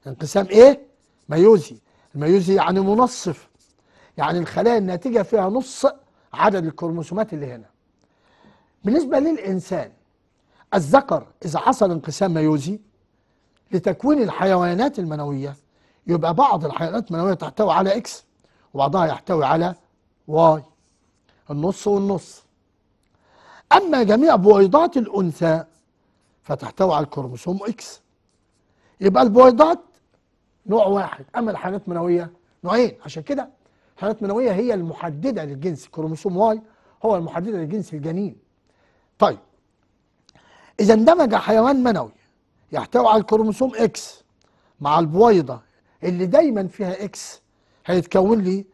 انقسام ايه ميوزي الميوزي يعني منصف يعني الخلايا الناتجة فيها نص عدد الكروموسومات اللي هنا بالنسبة للإنسان الذكر إذا حصل انقسام ميوزي لتكوين الحيوانات المنوية يبقى بعض الحيوانات المنوية تحتوي على إكس وبعضها يحتوي على واي النص والنص أما جميع بويضات الأنثى فتحتوي على الكروموسوم إكس يبقى البويضات نوع واحد أما الحالات المنوية نوعين عشان كده الحالات المنوية هي المحددة للجنس كروموسوم واي هو المحددة للجنس الجنين طيب إذا اندمج حيوان منوي يحتوي على الكروموسوم إكس مع البويضة اللي دايما فيها إكس هيتكون لي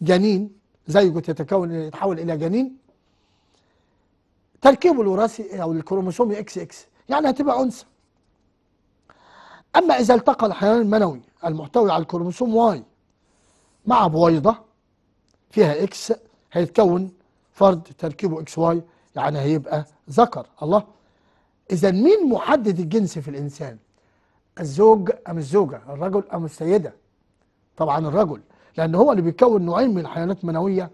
جنين زيجوت يتكون يتحول إلى جنين تركيبه الوراثي أو الكروموسوم إكس إكس يعني هتبقى أنثى أما إذا التقى الحيوان المنوي المحتوي على الكروموسوم واي مع بويضة فيها إكس هيتكون فرد تركيبه إكس واي يعني هيبقى ذكر الله إذا مين محدد الجنس في الإنسان؟ الزوج أم الزوجة؟ الرجل أم السيدة؟ طبعا الرجل لأن هو اللي بيكون نوعين من الحيوانات المنوية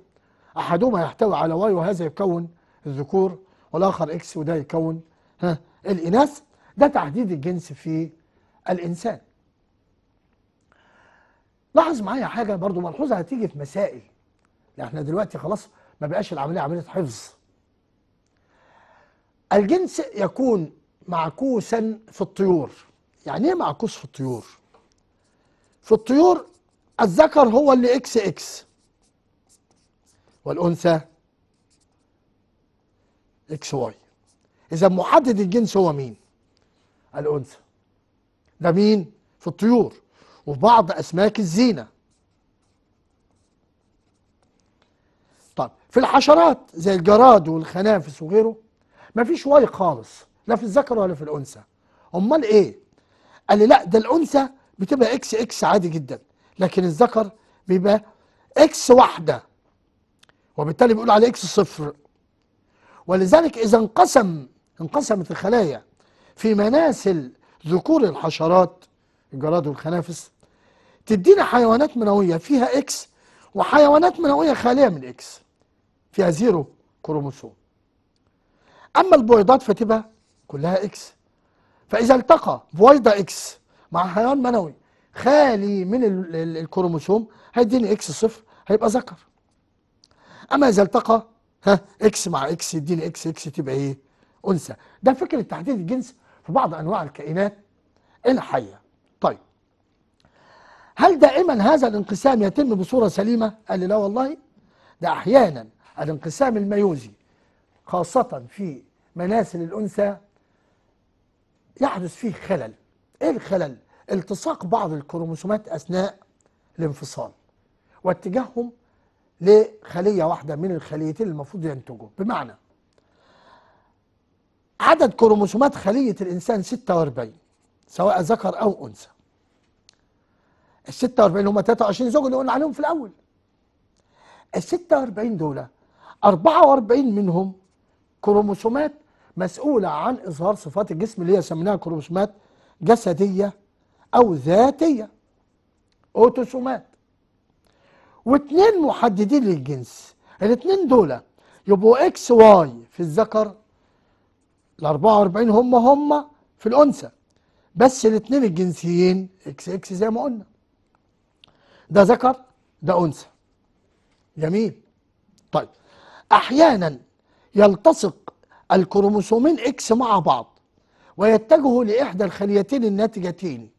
أحدهما يحتوي على واي وهذا يكون الذكور والآخر إكس وده يكون ها الإناث ده تحديد الجنس في الإنسان لاحظ معايا حاجة برضو ملحوظة هتيجي في مسائل يعني احنا دلوقتي خلاص ما بقاش العملية عملية حفظ الجنس يكون معكوسا في الطيور يعني ايه معكوس في الطيور في الطيور الذكر هو اللي اكس اكس والانثى اكس واي اذا محدد الجنس هو مين الانثى ده مين في الطيور وفي بعض أسماك الزينة طب في الحشرات زي الجراد والخنافس وغيره مفيش واي خالص لا في الذكر ولا في الأنثى أمال إيه؟ قال لي لا ده الأنثى بتبقى إكس إكس عادي جدا لكن الذكر بيبقى إكس واحدة وبالتالي بيقول عليه إكس صفر ولذلك إذا انقسم انقسمت الخلايا في مناسل ذكور الحشرات الجراد والخنافس تدينا حيوانات منوية فيها إكس وحيوانات منوية خالية من إكس فيها زيرو كروموسوم أما البويضات فتبقى كلها إكس فإذا التقى بويضة إكس مع حيوان منوي خالي من الكروموسوم هيديني إكس صفر هيبقى ذكر أما إذا التقى ها إكس مع إكس يديني إكس إكس تبقى إيه؟ أنثى ده فكرة تحديد الجنس في بعض أنواع الكائنات الحية طيب هل دائما هذا الانقسام يتم بصورة سليمة؟ قال لي لا والله ده أحيانا الانقسام الميوزي خاصة في مناسل الأنثى يحدث فيه خلل إيه الخلل؟ التصاق بعض الكروموسومات أثناء الانفصال واتجاههم لخلية واحدة من الخليتين المفروض ينتجوا بمعنى عدد كروموسومات خلية الإنسان 46 سواء ذكر أو أنثى ال 46 هم 23 زوج اللي قلنا عليهم في الأول ال 46 دول 44 منهم كروموسومات مسؤولة عن إظهار صفات الجسم اللي هي سميناها كروموسومات جسدية أو ذاتية أوتوسومات واثنين محددين للجنس الاثنين دول يبقوا اكس واي في الذكر ال 44 هم هم في الانثى بس الاثنين الجنسيين اكس اكس زي ما قلنا ده ذكر ده انثى جميل طيب احيانا يلتصق الكروموسومين اكس مع بعض ويتجهوا لاحدى الخليتين الناتجتين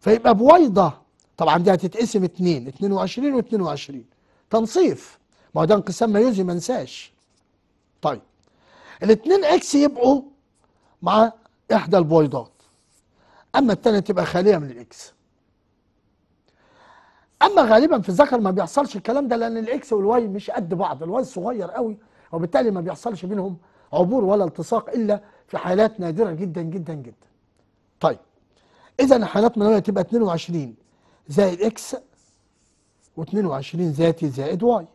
فيبقى بويضه طبعا دي هتتقسم اثنين 22 و22 تنصيف ما هو ده انقسام ميوزي ما انساش طيب الاثنين اكس يبقوا مع احدى البويضات اما الثانيه تبقى خاليه من الاكس اما غالبا في الذكر ما بيحصلش الكلام ده لان الاكس والواي مش قد بعض الواي صغير قوي وبالتالي ما بيحصلش بينهم عبور ولا التصاق الا في حالات نادره جدا جدا جدا طيب اذا الحالات المنويه تبقى 22 زائد اكس و22 ذاتي زائد واي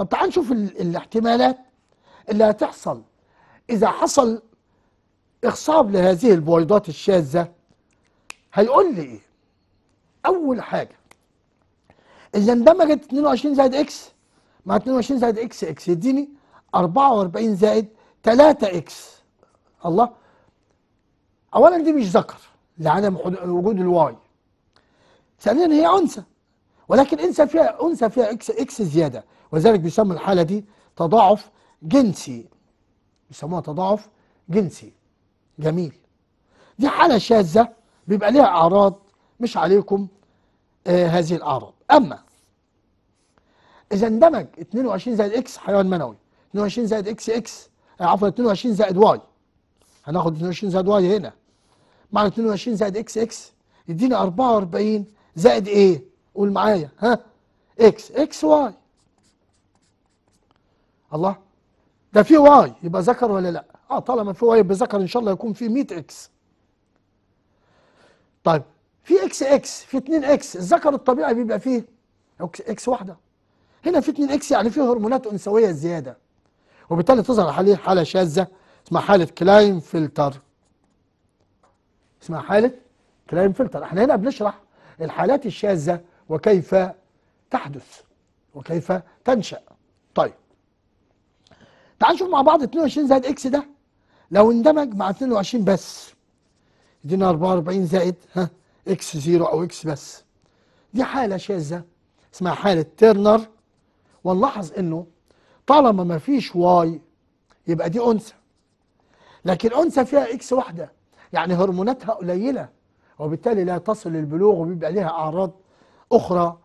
طب تعال نشوف الاحتمالات اللي هتحصل إذا حصل إخصاب لهذه البويضات الشاذة هيقول لي إيه؟ أول حاجة إذا اندمجت 22 زائد إكس مع 22 زائد إكس إكس يديني 44 زائد 3 إكس الله أولا دي مش ذكر لعدم وجود الواي ثانيا هي أنثى ولكن انثى فيها أنثى فيها إكس إكس زيادة ولذلك بيسموا الحالة دي تضاعف جنسي بيسموها تضاعف جنسي جميل دي حالة شاذة بيبقى ليها أعراض مش عليكم آه هذه الأعراض أما إذا اندمج 22 زائد إكس حيوان منوي 22 زائد إكس إكس آه، عفوا 22 زائد واي هناخد 22 زائد واي هنا مع 22 زائد إكس إكس يديني 44 زائد إيه؟ قول معايا ها؟ إكس إكس واي الله ده في واي يبقى ذكر ولا لا اه طالما في واي يبقى ذكر ان شاء الله يكون في 100 اكس طيب في اكس اكس في 2 اكس الذكر الطبيعي بيبقى فيه اكس واحده هنا في 2 اكس يعني فيه هرمونات انثويه زياده وبالتالي تظهر عليه حاله شاذه اسمها حاله كلاين فلتر اسمها حاله كلاين فلتر احنا هنا بنشرح الحالات الشاذه وكيف تحدث وكيف تنشا طيب تعال نشوف مع بعض 22 زائد اكس ده لو اندمج مع 22 بس يدينا 44 زائد ها اكس زيرو او اكس بس دي حاله شاذه اسمها حاله تيرنر ونلاحظ انه طالما ما فيش واي يبقى دي انثى لكن انثى فيها اكس واحده يعني هرموناتها قليله وبالتالي لا تصل للبلوغ وبيبقى ليها اعراض اخرى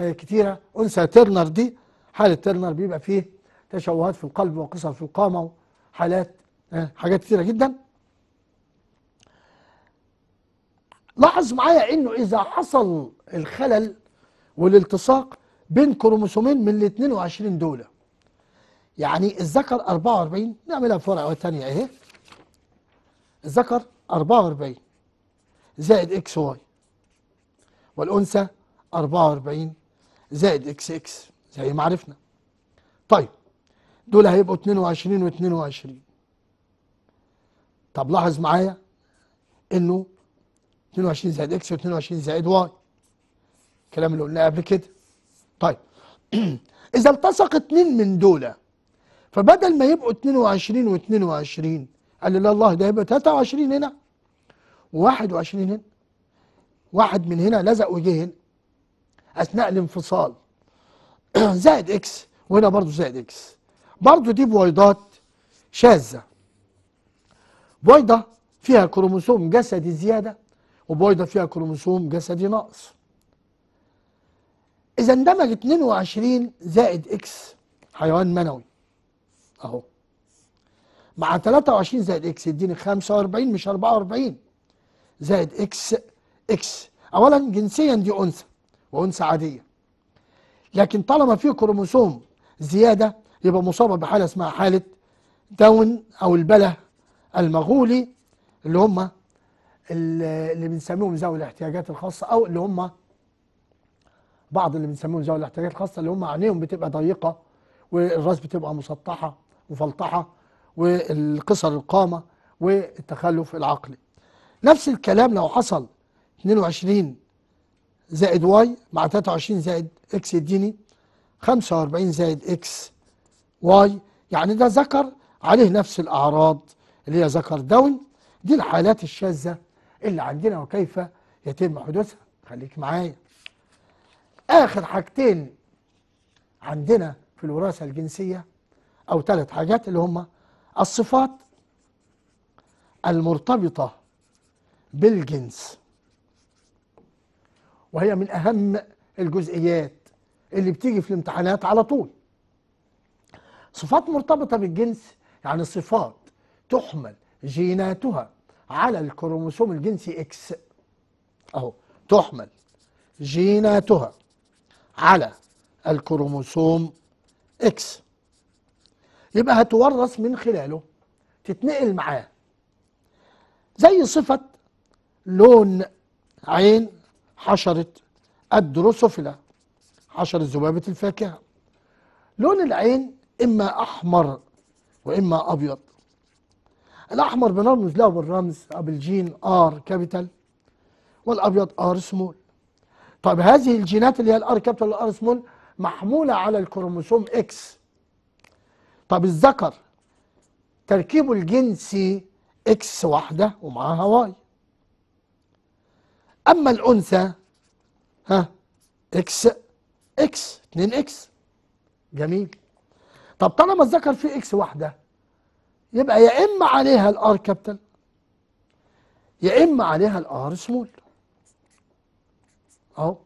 آه، كتيره انثى تيرنر دي حاله تيرنر بيبقى فيه تشوهات في القلب وقصر في القامة وحالات حاجات كتيرة جدا لاحظ معايا انه اذا حصل الخلل والالتصاق بين كروموسومين من ال 22 دولة يعني الذكر 44 نعملها في ورقة تانية اهي الذكر 44 زائد اكس واي والانثى 44 زائد اكس اكس زي ما عرفنا طيب دول هيبقوا 22 و22 طب لاحظ معايا انه 22 زائد اكس و22 زائد واي الكلام اللي قلناه قبل كده طيب اذا التصق اتنين من دول فبدل ما يبقوا 22 و22 قال لي لا الله ده يبقى 23 هنا و21 هنا واحد من هنا لزق وجه هنا اثناء الانفصال زائد اكس وهنا برضه زائد اكس برضه دي بويضات شاذة بويضة فيها كروموسوم جسدي زيادة وبويضة فيها كروموسوم جسدي ناقص إذا اندمج 22 زائد إكس حيوان منوي أهو مع 23 زائد إكس يديني 45 مش 44 زائد إكس إكس أولا جنسيا دي أنثى وأنثى عادية لكن طالما في كروموسوم زيادة يبقى مصابة بحالة اسمها حالة داون أو البلة المغولي اللي هم اللي بنسميهم ذوي الاحتياجات الخاصة أو اللي هم بعض اللي بنسميهم ذوي الاحتياجات الخاصة اللي هم عينيهم بتبقى ضيقة والراس بتبقى مسطحة مفلطحة والقصر القامة والتخلف العقلي نفس الكلام لو حصل 22 زائد واي مع 23 زائد اكس يديني 45 زائد اكس واي يعني ده ذكر عليه نفس الأعراض اللي هي ذكر داون دي الحالات الشاذة اللي عندنا وكيف يتم حدوثها خليك معايا آخر حاجتين عندنا في الوراثة الجنسية أو ثلاث حاجات اللي هم الصفات المرتبطة بالجنس وهي من أهم الجزئيات اللي بتيجي في الامتحانات على طول صفات مرتبطة بالجنس يعني صفات تحمل جيناتها على الكروموسوم الجنسي اكس اهو تحمل جيناتها على الكروموسوم اكس يبقى هتورث من خلاله تتنقل معاه زي صفة لون عين حشرة الدروسوفيلا حشرة ذبابة الفاكهة لون العين إما أحمر وإما أبيض الأحمر بنرمز له بالرمز أو بالجين آر كابيتال والأبيض آر سمول طيب هذه الجينات اللي هي الآر كابيتال والآر سمول محمولة على الكروموسوم إكس طب الذكر تركيبه الجنسي إكس واحدة ومعاها واي أما الأنثى ها إكس إكس 2 إكس جميل طب طالما الذكر فيه اكس واحده يبقى يا اما عليها الار كابيتال يا اما عليها الار سمول اهو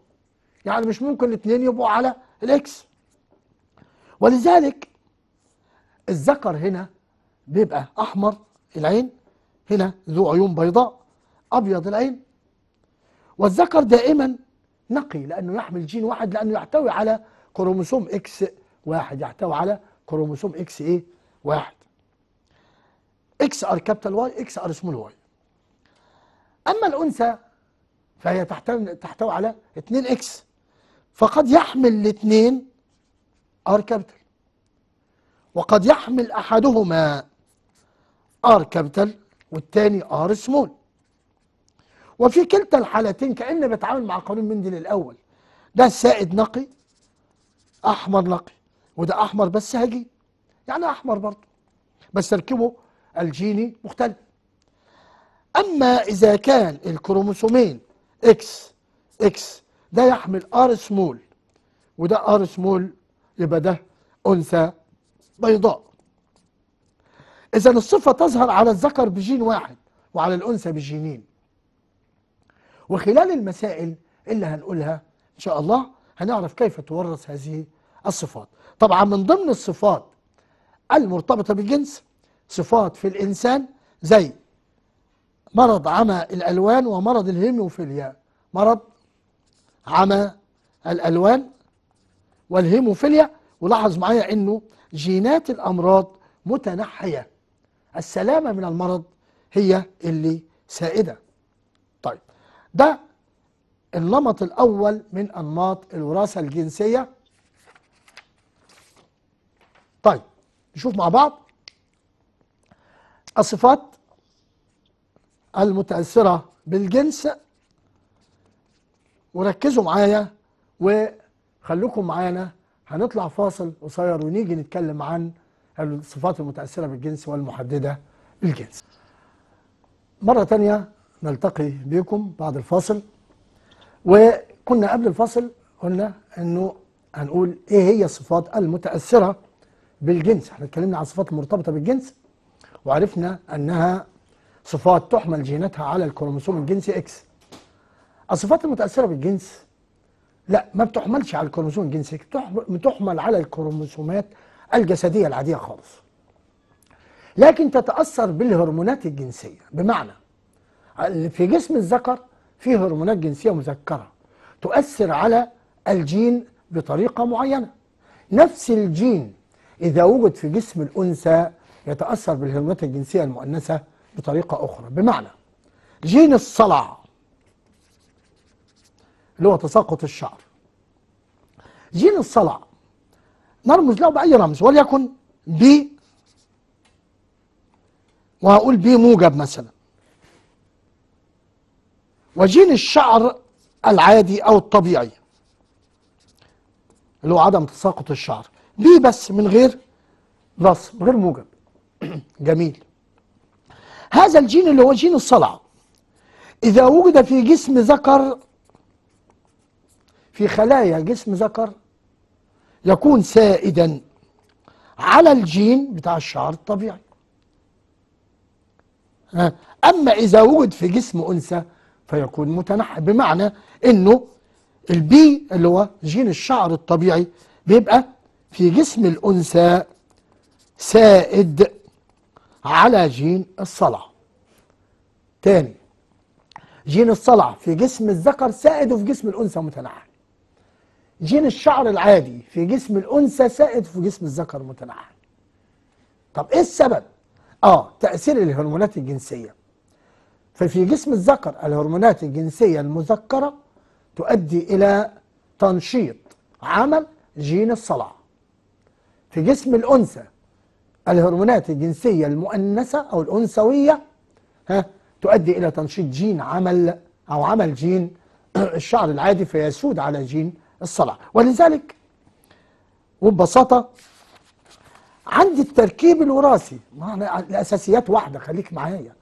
يعني مش ممكن الاثنين يبقوا على الاكس ولذلك الذكر هنا بيبقى احمر العين هنا ذو عيون بيضاء ابيض العين والذكر دائما نقي لانه يحمل جين واحد لانه يحتوي على كروموسوم اكس واحد يحتوي على كروموسوم اكس ايه واحد اكس ار كابيتال واي اكس ار سمول واي اما الانثى فهي تحتوي تحتوي على 2 اكس فقد يحمل الاثنين ار كابيتال وقد يحمل احدهما ار كابيتال والثاني ار سمول وفي كلتا الحالتين كان بتعامل مع قانون مندل الاول ده السائد نقي احمر نقي وده احمر بس هجي يعني احمر برضه بس تركيبه الجيني مختلف اما اذا كان الكروموسومين اكس اكس ده يحمل ار سمول وده ار سمول يبقى ده انثى بيضاء اذا الصفه تظهر على الذكر بجين واحد وعلى الانثى بجينين وخلال المسائل اللي هنقولها ان شاء الله هنعرف كيف تورث هذه الصفات طبعا من ضمن الصفات المرتبطة بالجنس صفات في الإنسان زي مرض عمى الألوان ومرض الهيموفيليا مرض عمى الألوان والهيموفيليا ولاحظ معايا أنه جينات الأمراض متنحية السلامة من المرض هي اللي سائدة طيب ده النمط الأول من أنماط الوراثة الجنسية طيب نشوف مع بعض الصفات المتأثرة بالجنس وركزوا معايا وخلوكم معانا هنطلع فاصل قصير ونيجي نتكلم عن الصفات المتأثرة بالجنس والمحددة بالجنس مرة تانية نلتقي بكم بعد الفاصل وكنا قبل الفاصل قلنا انه هنقول ايه هي الصفات المتأثرة بالجنس احنا اتكلمنا عن الصفات المرتبطة بالجنس وعرفنا أنها صفات تحمل جيناتها على الكروموسوم الجنسي اكس الصفات المتأثرة بالجنس لا ما بتحملش على الكروموسوم الجنسي بتحمل على الكروموسومات الجسدية العادية خالص لكن تتأثر بالهرمونات الجنسية بمعنى في جسم الذكر في هرمونات جنسية مذكرة تؤثر على الجين بطريقة معينة نفس الجين إذا وجد في جسم الأنثى يتأثر بالهرمونات الجنسية المؤنثة بطريقة أخرى بمعنى جين الصلع اللي هو تساقط الشعر جين الصلع نرمز له بأي رمز وليكن ب وهقول ب موجب مثلا وجين الشعر العادي أو الطبيعي اللي هو عدم تساقط الشعر ليه بس من غير نص من غير موجب جميل هذا الجين اللي هو جين الصلع إذا وجد في جسم ذكر في خلايا جسم ذكر يكون سائدا على الجين بتاع الشعر الطبيعي أما إذا وجد في جسم أنثى فيكون متنحى بمعنى أنه البي اللي هو جين الشعر الطبيعي بيبقى في جسم الأنثى سائد على جين الصلع تاني جين الصلع في جسم الذكر سائد وفي جسم الأنثى متناعم جين الشعر العادي في جسم الأنثى سائد وفي جسم الذكر متناعم طب إيه السبب؟ آه تأثير الهرمونات الجنسية ففي جسم الذكر الهرمونات الجنسية المذكرة تؤدي إلى تنشيط عمل جين الصلع في جسم الأنثى الهرمونات الجنسية المؤنثة أو الأنثوية ها تؤدي إلى تنشيط جين عمل أو عمل جين الشعر العادي فيسود على جين الصلع ولذلك وببساطة عندي التركيب الوراثي معنى الأساسيات واحدة خليك معايا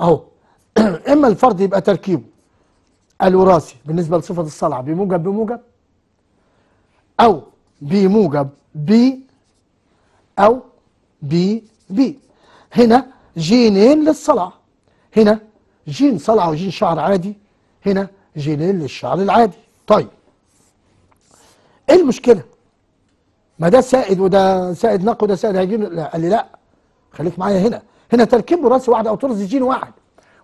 أهو إما الفرد يبقى تركيبه الوراثي بالنسبة لصفة الصلع بموجب بموجب أو بموجب ب أو بي بي هنا جينين للصلع هنا جين صلع وجين شعر عادي هنا جينين للشعر العادي طيب ايه المشكلة ما ده سائد وده سائد نق وده سائد هيجين لا قال لي لا خليك معايا هنا هنا تركيب راس واحد أو طرز جين واحد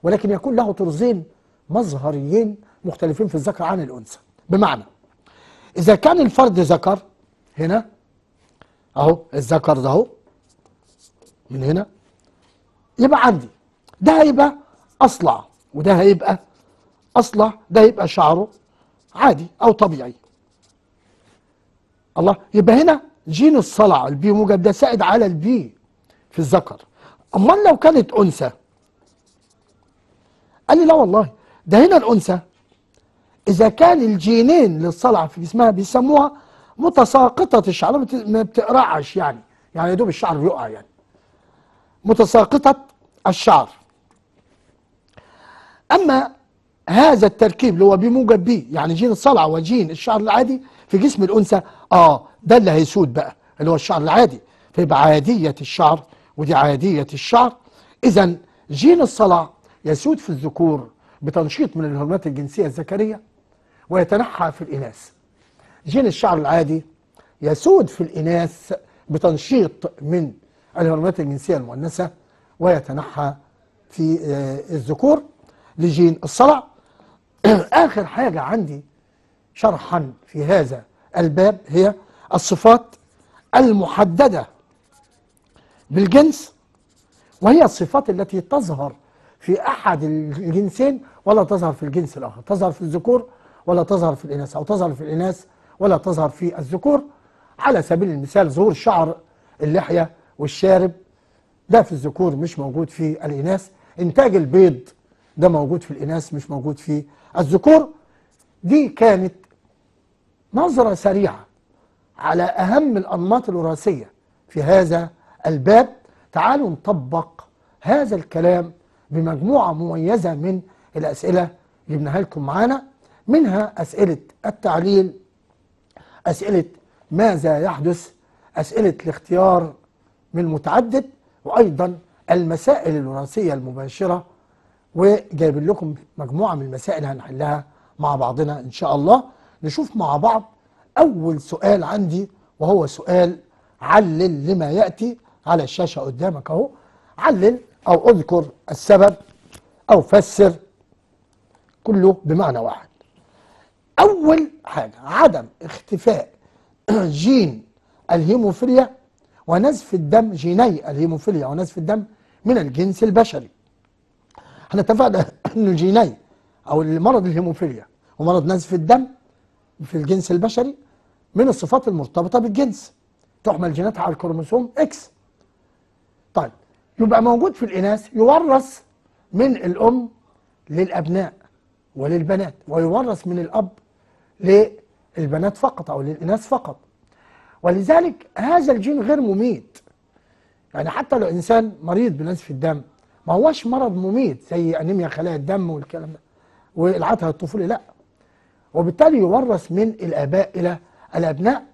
ولكن يكون له طرزين مظهريين مختلفين في الذكر عن الأنثى بمعنى إذا كان الفرد ذكر هنا اهو الذكر ده اهو من هنا يبقى عندي ده هيبقى اصلع وده هيبقى اصلع ده هيبقى شعره عادي او طبيعي الله يبقى هنا جين الصلع البي موجب ده سائد على البي في الذكر امال لو كانت انثى قال لي لا والله ده هنا الانثى اذا كان الجينين للصلع في جسمها بيسموها متساقطه الشعر ما بتقرعش يعني يعني يا دوب الشعر بيقع يعني متساقطه الشعر اما هذا التركيب اللي هو بموجب بيه يعني جين الصلع وجين الشعر العادي في جسم الانثى اه ده اللي هيسود بقى اللي هو الشعر العادي فيبقى عاديه الشعر ودي عاديه الشعر اذا جين الصلع يسود في الذكور بتنشيط من الهرمونات الجنسيه الذكريه ويتنحى في الاناث جين الشعر العادي يسود في الإناث بتنشيط من الهرمونات الجنسية المؤنثة ويتنحى في آه، الذكور لجين الصلع آخر حاجة عندي شرحا في هذا الباب هي الصفات المحددة بالجنس وهي الصفات التي تظهر في أحد الجنسين ولا تظهر في الجنس الآخر تظهر في الذكور ولا تظهر في الإناث أو تظهر في الإناث ولا تظهر في الذكور على سبيل المثال ظهور شعر اللحية والشارب ده في الذكور مش موجود في الإناث إنتاج البيض ده موجود في الإناث مش موجود في الذكور دي كانت نظرة سريعة على أهم الأنماط الوراثية في هذا الباب تعالوا نطبق هذا الكلام بمجموعة مميزة من الأسئلة جبناها لكم معانا منها أسئلة التعليل أسئلة ماذا يحدث أسئلة الاختيار من متعدد وأيضا المسائل الوراثية المباشرة وجايب لكم مجموعة من المسائل هنحلها مع بعضنا إن شاء الله نشوف مع بعض أول سؤال عندي وهو سؤال علل لما يأتي على الشاشة قدامك أهو علل أو اذكر السبب أو فسر كله بمعنى واحد أول حاجة عدم اختفاء جين الهيموفيليا ونزف الدم جيني الهيموفيليا ونزف الدم من الجنس البشري احنا اتفقنا ان الجيني او المرض الهيموفيليا ومرض نزف الدم في الجنس البشري من الصفات المرتبطه بالجنس تحمل جيناتها على الكروموسوم اكس طيب يبقى موجود في الاناث يورث من الام للابناء وللبنات ويورث من الاب للبنات فقط أو للإناث فقط ولذلك هذا الجين غير مميت يعني حتى لو إنسان مريض بنزف الدم ما هوش مرض مميت زي أنيميا خلايا الدم والكلام ده والعطه الطفولي لا وبالتالي يورث من الآباء إلى الأبناء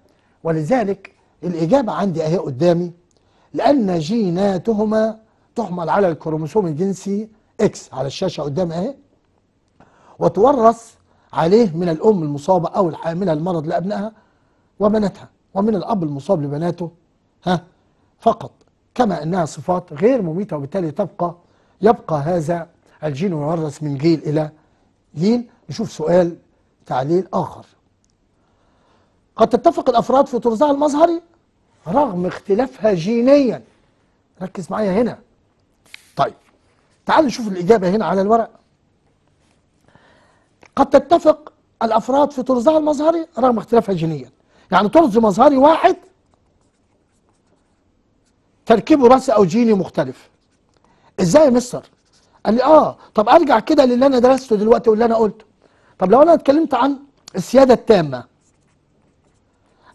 ولذلك الإجابة عندي أهي قدامي لأن جيناتهما تحمل على الكروموسوم الجنسي إكس على الشاشة قدامي أهي وتورث عليه من الأم المصابة أو الحاملة المرض لأبنائها وبناتها ومن الأب المصاب لبناته ها فقط كما أنها صفات غير مميتة وبالتالي تبقى يبقى هذا الجين ويورث من جيل إلى جيل نشوف سؤال تعليل آخر قد تتفق الأفراد في طرزها المظهري رغم اختلافها جينيا ركز معايا هنا طيب تعال نشوف الإجابة هنا على الورق قد تتفق الأفراد في طرزها المظهري رغم اختلافها جينيا يعني طرز مظهري واحد تركيبه بس أو جيني مختلف إزاي يا مستر؟ قال لي آه طب أرجع كده للي أنا درسته دلوقتي واللي أنا قلته طب لو أنا اتكلمت عن السيادة التامة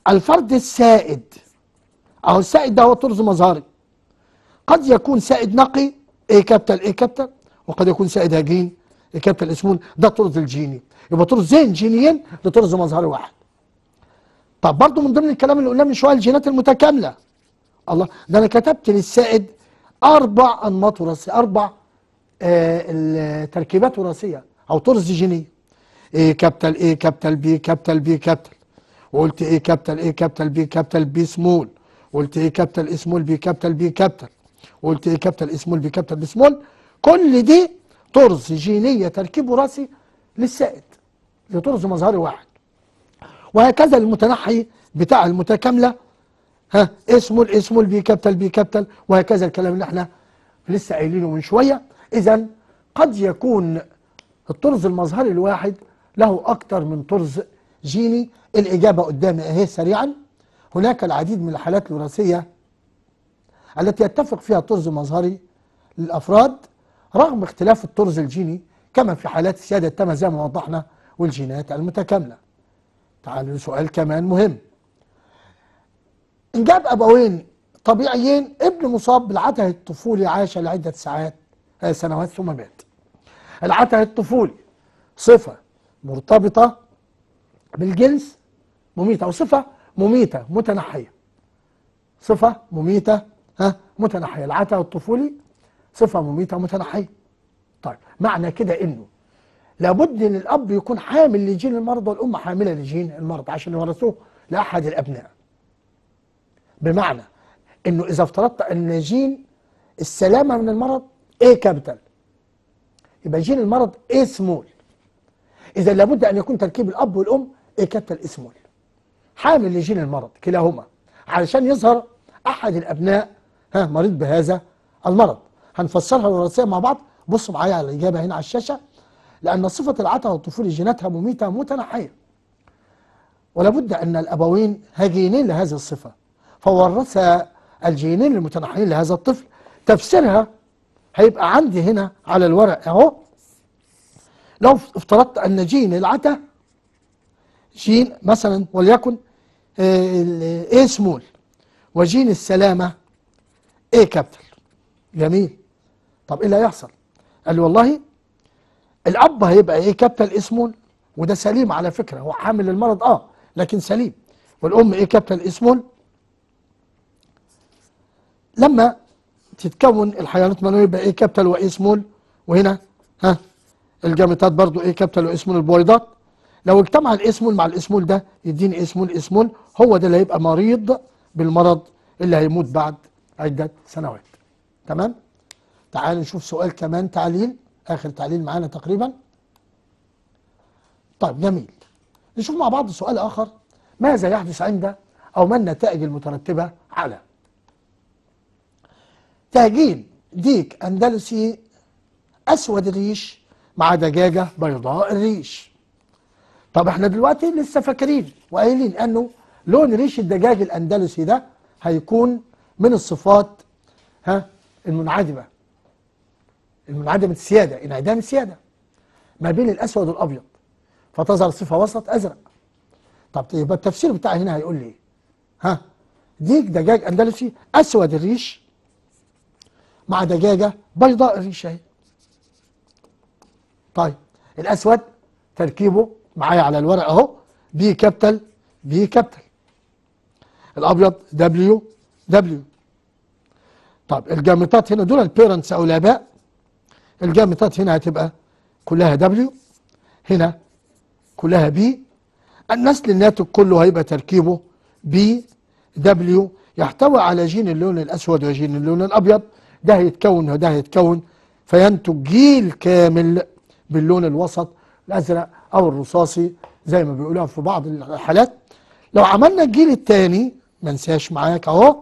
الفرد السائد أهو السائد ده هو طرز مظهري قد يكون سائد نقي إيه كابتل إيه كابتل وقد يكون سائد هجين الكابتن الاسمون ده طرز الجيني يبقى طرزين جينيين لطرز مظهري واحد طب برضه من ضمن الكلام اللي قلناه من شويه الجينات المتكامله الله ده انا كتبت للسائد اربع انماط وراثيه اربع آه تركيبات وراثيه او طرز جيني ايه كابتل ايه كابتل بي كابتل بي كابتل وقلت ايه كابتل ايه كابتل بي كابتل بي سمول وقلت ايه كابتل اسمول إيه، بي كابتل بي كابتل وقلت ايه كابتل اسمول إيه، بي كابتل بي سمول كل دي طرز جينية تركيب وراثي للسائد لطرز مظهري واحد وهكذا المتنحي بتاع المتكاملة ها اسمه كابتل بي كابتل وهكذا الكلام اللي احنا لسه قايلينه من شوية إذا قد يكون الطرز المظهري الواحد له أكتر من طرز جيني الإجابة قدامي أهي سريعا هناك العديد من الحالات الوراثية التي يتفق فيها طرز مظهري للأفراد رغم اختلاف الطرز الجيني كما في حالات السيادة التامة زي ما وضحنا والجينات المتكاملة تعالوا لسؤال كمان مهم إن جاب أبوين طبيعيين ابن مصاب بالعته الطفولي عاش لعدة ساعات آه، سنوات ثم مات العته الطفولي صفة مرتبطة بالجنس مميتة أو صفة مميتة متنحية صفة مميتة ها متنحية العته الطفولي صفة مميتة ومتنحيه طيب معنى كده إنه لابد ان الاب يكون حامل لجين المرض والام حامله لجين المرض عشان يورثوه لاحد الابناء بمعنى انه اذا افترضت ان جين السلامه من المرض ايه كابيتال يبقى جين المرض ايه سمول اذا لابد ان يكون تركيب الاب والام ايه كابيتال ايه سمول حامل لجين المرض كلاهما علشان يظهر احد الابناء ها مريض بهذا المرض هنفسرها ونرسيها مع بعض بصوا معايا على الإجابة هنا على الشاشة لأن صفة العتبة والطفولة جيناتها مميتة متنحية ولا بد أن الأبوين هجينين لهذه الصفة فورثا الجينين المتنحيين لهذا الطفل تفسيرها هيبقى عندي هنا على الورق أهو لو افترضت أن جين العتا جين مثلا وليكن ايه سمول وجين السلامة ايه كابتل جميل طب ايه اللي هيحصل قال لي والله الاب هيبقى ايه كابتل اسمه وده سليم على فكره هو حامل المرض اه لكن سليم والام ايه كابتل اسمه لما تتكون الحيوانات المنويه يبقى ايه كابتل وايه سمول وهنا ها الجامتات برضو ايه كابتل وايه سمول البويضات لو اجتمع الاسمول مع الاسمول ده يديني اسمول اسمول هو ده اللي هيبقى مريض بالمرض اللي هيموت بعد عده سنوات تمام تعال نشوف سؤال كمان تعليل آخر تعليل معانا تقريبا طيب جميل نشوف مع بعض سؤال آخر ماذا يحدث عند أو ما النتائج المترتبة على تهجين ديك أندلسي أسود الريش مع دجاجة بيضاء الريش طب احنا دلوقتي لسه فاكرين وقايلين انه لون ريش الدجاج الاندلسي ده هيكون من الصفات ها المنعدمه انعدم السيادة انعدام السيادة ما بين الأسود والأبيض فتظهر صفة وسط أزرق طب يبقى التفسير بتاعي هنا هيقول لي إيه؟ ها ديك دجاج أندلسي أسود الريش مع دجاجة بيضاء الريش أهي طيب الأسود تركيبه معايا على الورق أهو بي كابتل بي كابتل الأبيض دبليو دبليو طب الجامطات هنا دول البيرنتس أو الآباء الجامطات هنا هتبقى كلها دبليو هنا كلها بي النسل الناتج كله هيبقى تركيبه بي دبليو يحتوي على جين اللون الأسود وجين اللون الأبيض ده هيتكون وده هيتكون فينتج جيل كامل باللون الوسط الأزرق أو الرصاصي زي ما بيقولوها في بعض الحالات لو عملنا الجيل الثاني ما انساش معاك اهو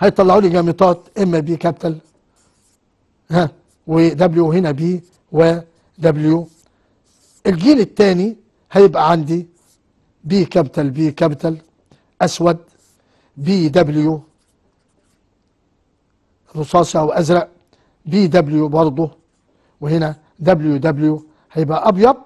هيطلعوا لي جامطات اما بي كابيتال ها ودبليو هنا بي ودبليو الجيل الثاني هيبقى عندي بي كابيتال بي كابيتال اسود بي دبليو رصاصي او ازرق بي دبليو برضه وهنا دبليو دبليو هيبقى ابيض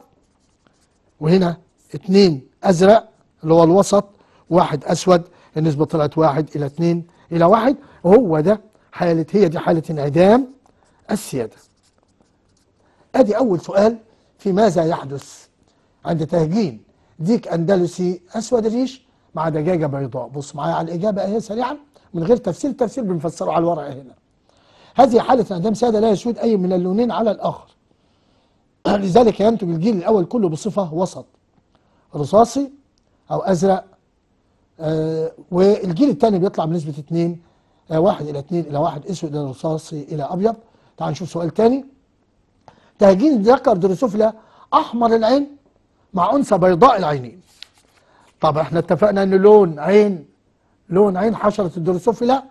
وهنا اثنين ازرق اللي هو الوسط واحد اسود النسبه طلعت واحد الى اثنين الى واحد هو ده حاله هي دي حاله انعدام السيادة أدي أول سؤال في ماذا يحدث عند تهجين ديك أندلسي أسود ريش مع دجاجة بيضاء بص معايا على الإجابة أهي سريعا من غير تفسير تفسير بنفسره على الورق هنا هذه حالة انعدام سياده لا يسود أي من اللونين على الآخر لذلك ينتج الجيل الأول كله بصفة وسط رصاصي أو أزرق آه والجيل الثاني بيطلع بنسبة 2 آه 1 إلى 2 إلى 1 أسود إلى رصاصي إلى أبيض تعال نشوف سؤال تاني تهجين ذكر دروسوفلا احمر العين مع انثى بيضاء العينين طب احنا اتفقنا ان لون عين لون عين حشره الدروسوفلا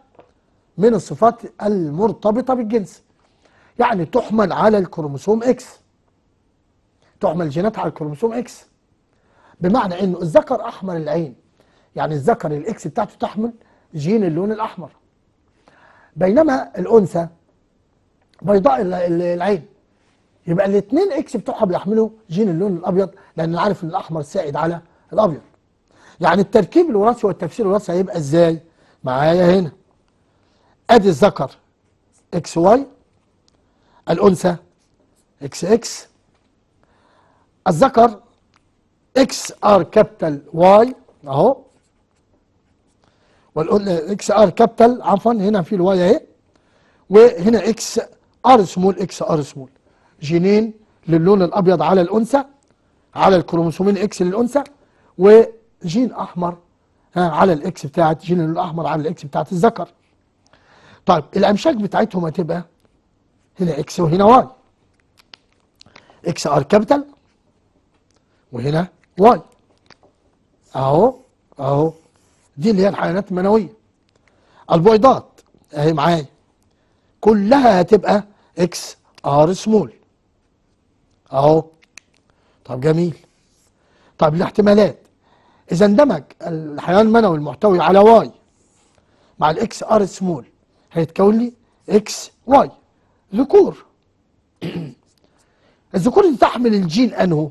من الصفات المرتبطه بالجنس يعني تحمل على الكروموسوم اكس تحمل جينات على الكروموسوم اكس بمعنى انه الذكر احمر العين يعني الذكر الاكس بتاعته تحمل جين اللون الاحمر بينما الانثى بيضاء العين يبقى الاثنين اكس بتوعها بيحملوا جين اللون الابيض لان عارف ان الاحمر سائد على الابيض يعني التركيب الوراثي والتفسير الوراثي هيبقى ازاي معايا هنا ادي الذكر اكس واي الانثى اكس اكس الذكر اكس ار كابيتال واي اهو والانثى اكس ار كابيتال عفوا هنا في الواي اهي وهنا اكس ار سمول اكس ار سمول جينين للون الابيض على الانثى على الكروموسومين اكس للانثى وجين احمر آه، على الاكس بتاعت جين اللون الاحمر على الاكس بتاعت الذكر طيب الامشاك بتاعتهم هتبقى هنا اكس وهنا واي اكس ار كابيتال وهنا واي اهو اهو دي اللي هي الحيوانات المنويه البويضات اهي معايا كلها هتبقى اكس ار سمول اهو طب جميل طب الاحتمالات اذا اندمج الحيوان المنوي المحتوي على واي مع الاكس ار سمول هيتكون لي اكس واي ذكور الذكور دي تحمل الجين انه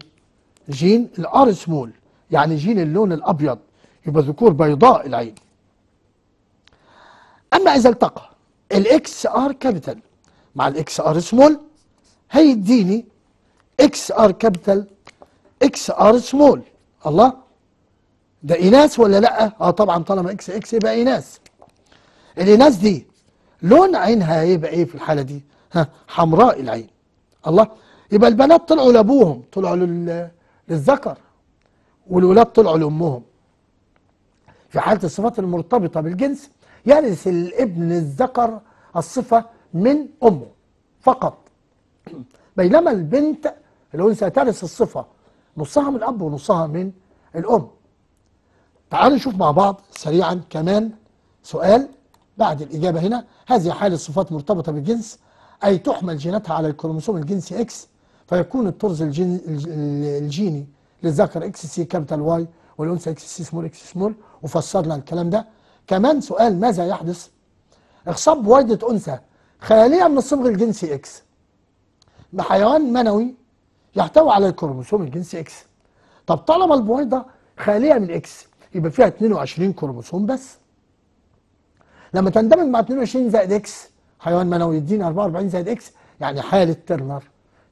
جين الار سمول يعني جين اللون الابيض يبقى ذكور بيضاء العين اما اذا التقى الاكس ار كابيتال مع الاكس ار سمول هيديني اكس ار كابيتال اكس ار سمول الله ده ايناس ولا لا اه طبعا طالما اكس اكس يبقى ايناس الايناس دي لون عينها هيبقى ايه في الحاله دي ها حمراء العين الله يبقى البنات طلعوا لابوهم طلعوا للذكر والولاد طلعوا لامهم في حاله الصفات المرتبطه بالجنس يرث يعني الابن الذكر الصفه من أمه فقط بينما البنت الأنثى ترث الصفة نصها من الأب ونصها من الأم تعالوا نشوف مع بعض سريعا كمان سؤال بعد الإجابة هنا هذه حال الصفات مرتبطة بالجنس أي تحمل جيناتها على الكروموسوم الجنسي إكس فيكون الطرز الجيني للذكر إكس سي كابيتال واي والأنثى إكس سي سمول إكس سمول وفسرنا الكلام ده كمان سؤال ماذا يحدث؟ اخصاب وايده أنثى خلالية من الصبغ الجنسي إكس بحيوان منوي يحتوي على الكروموسوم الجنسي إكس طب طالما البويضة خالية من إكس يبقى فيها 22 كروموسوم بس لما تندمج مع 22 زائد إكس حيوان منوي يديني 44 زائد إكس يعني حالة ترنر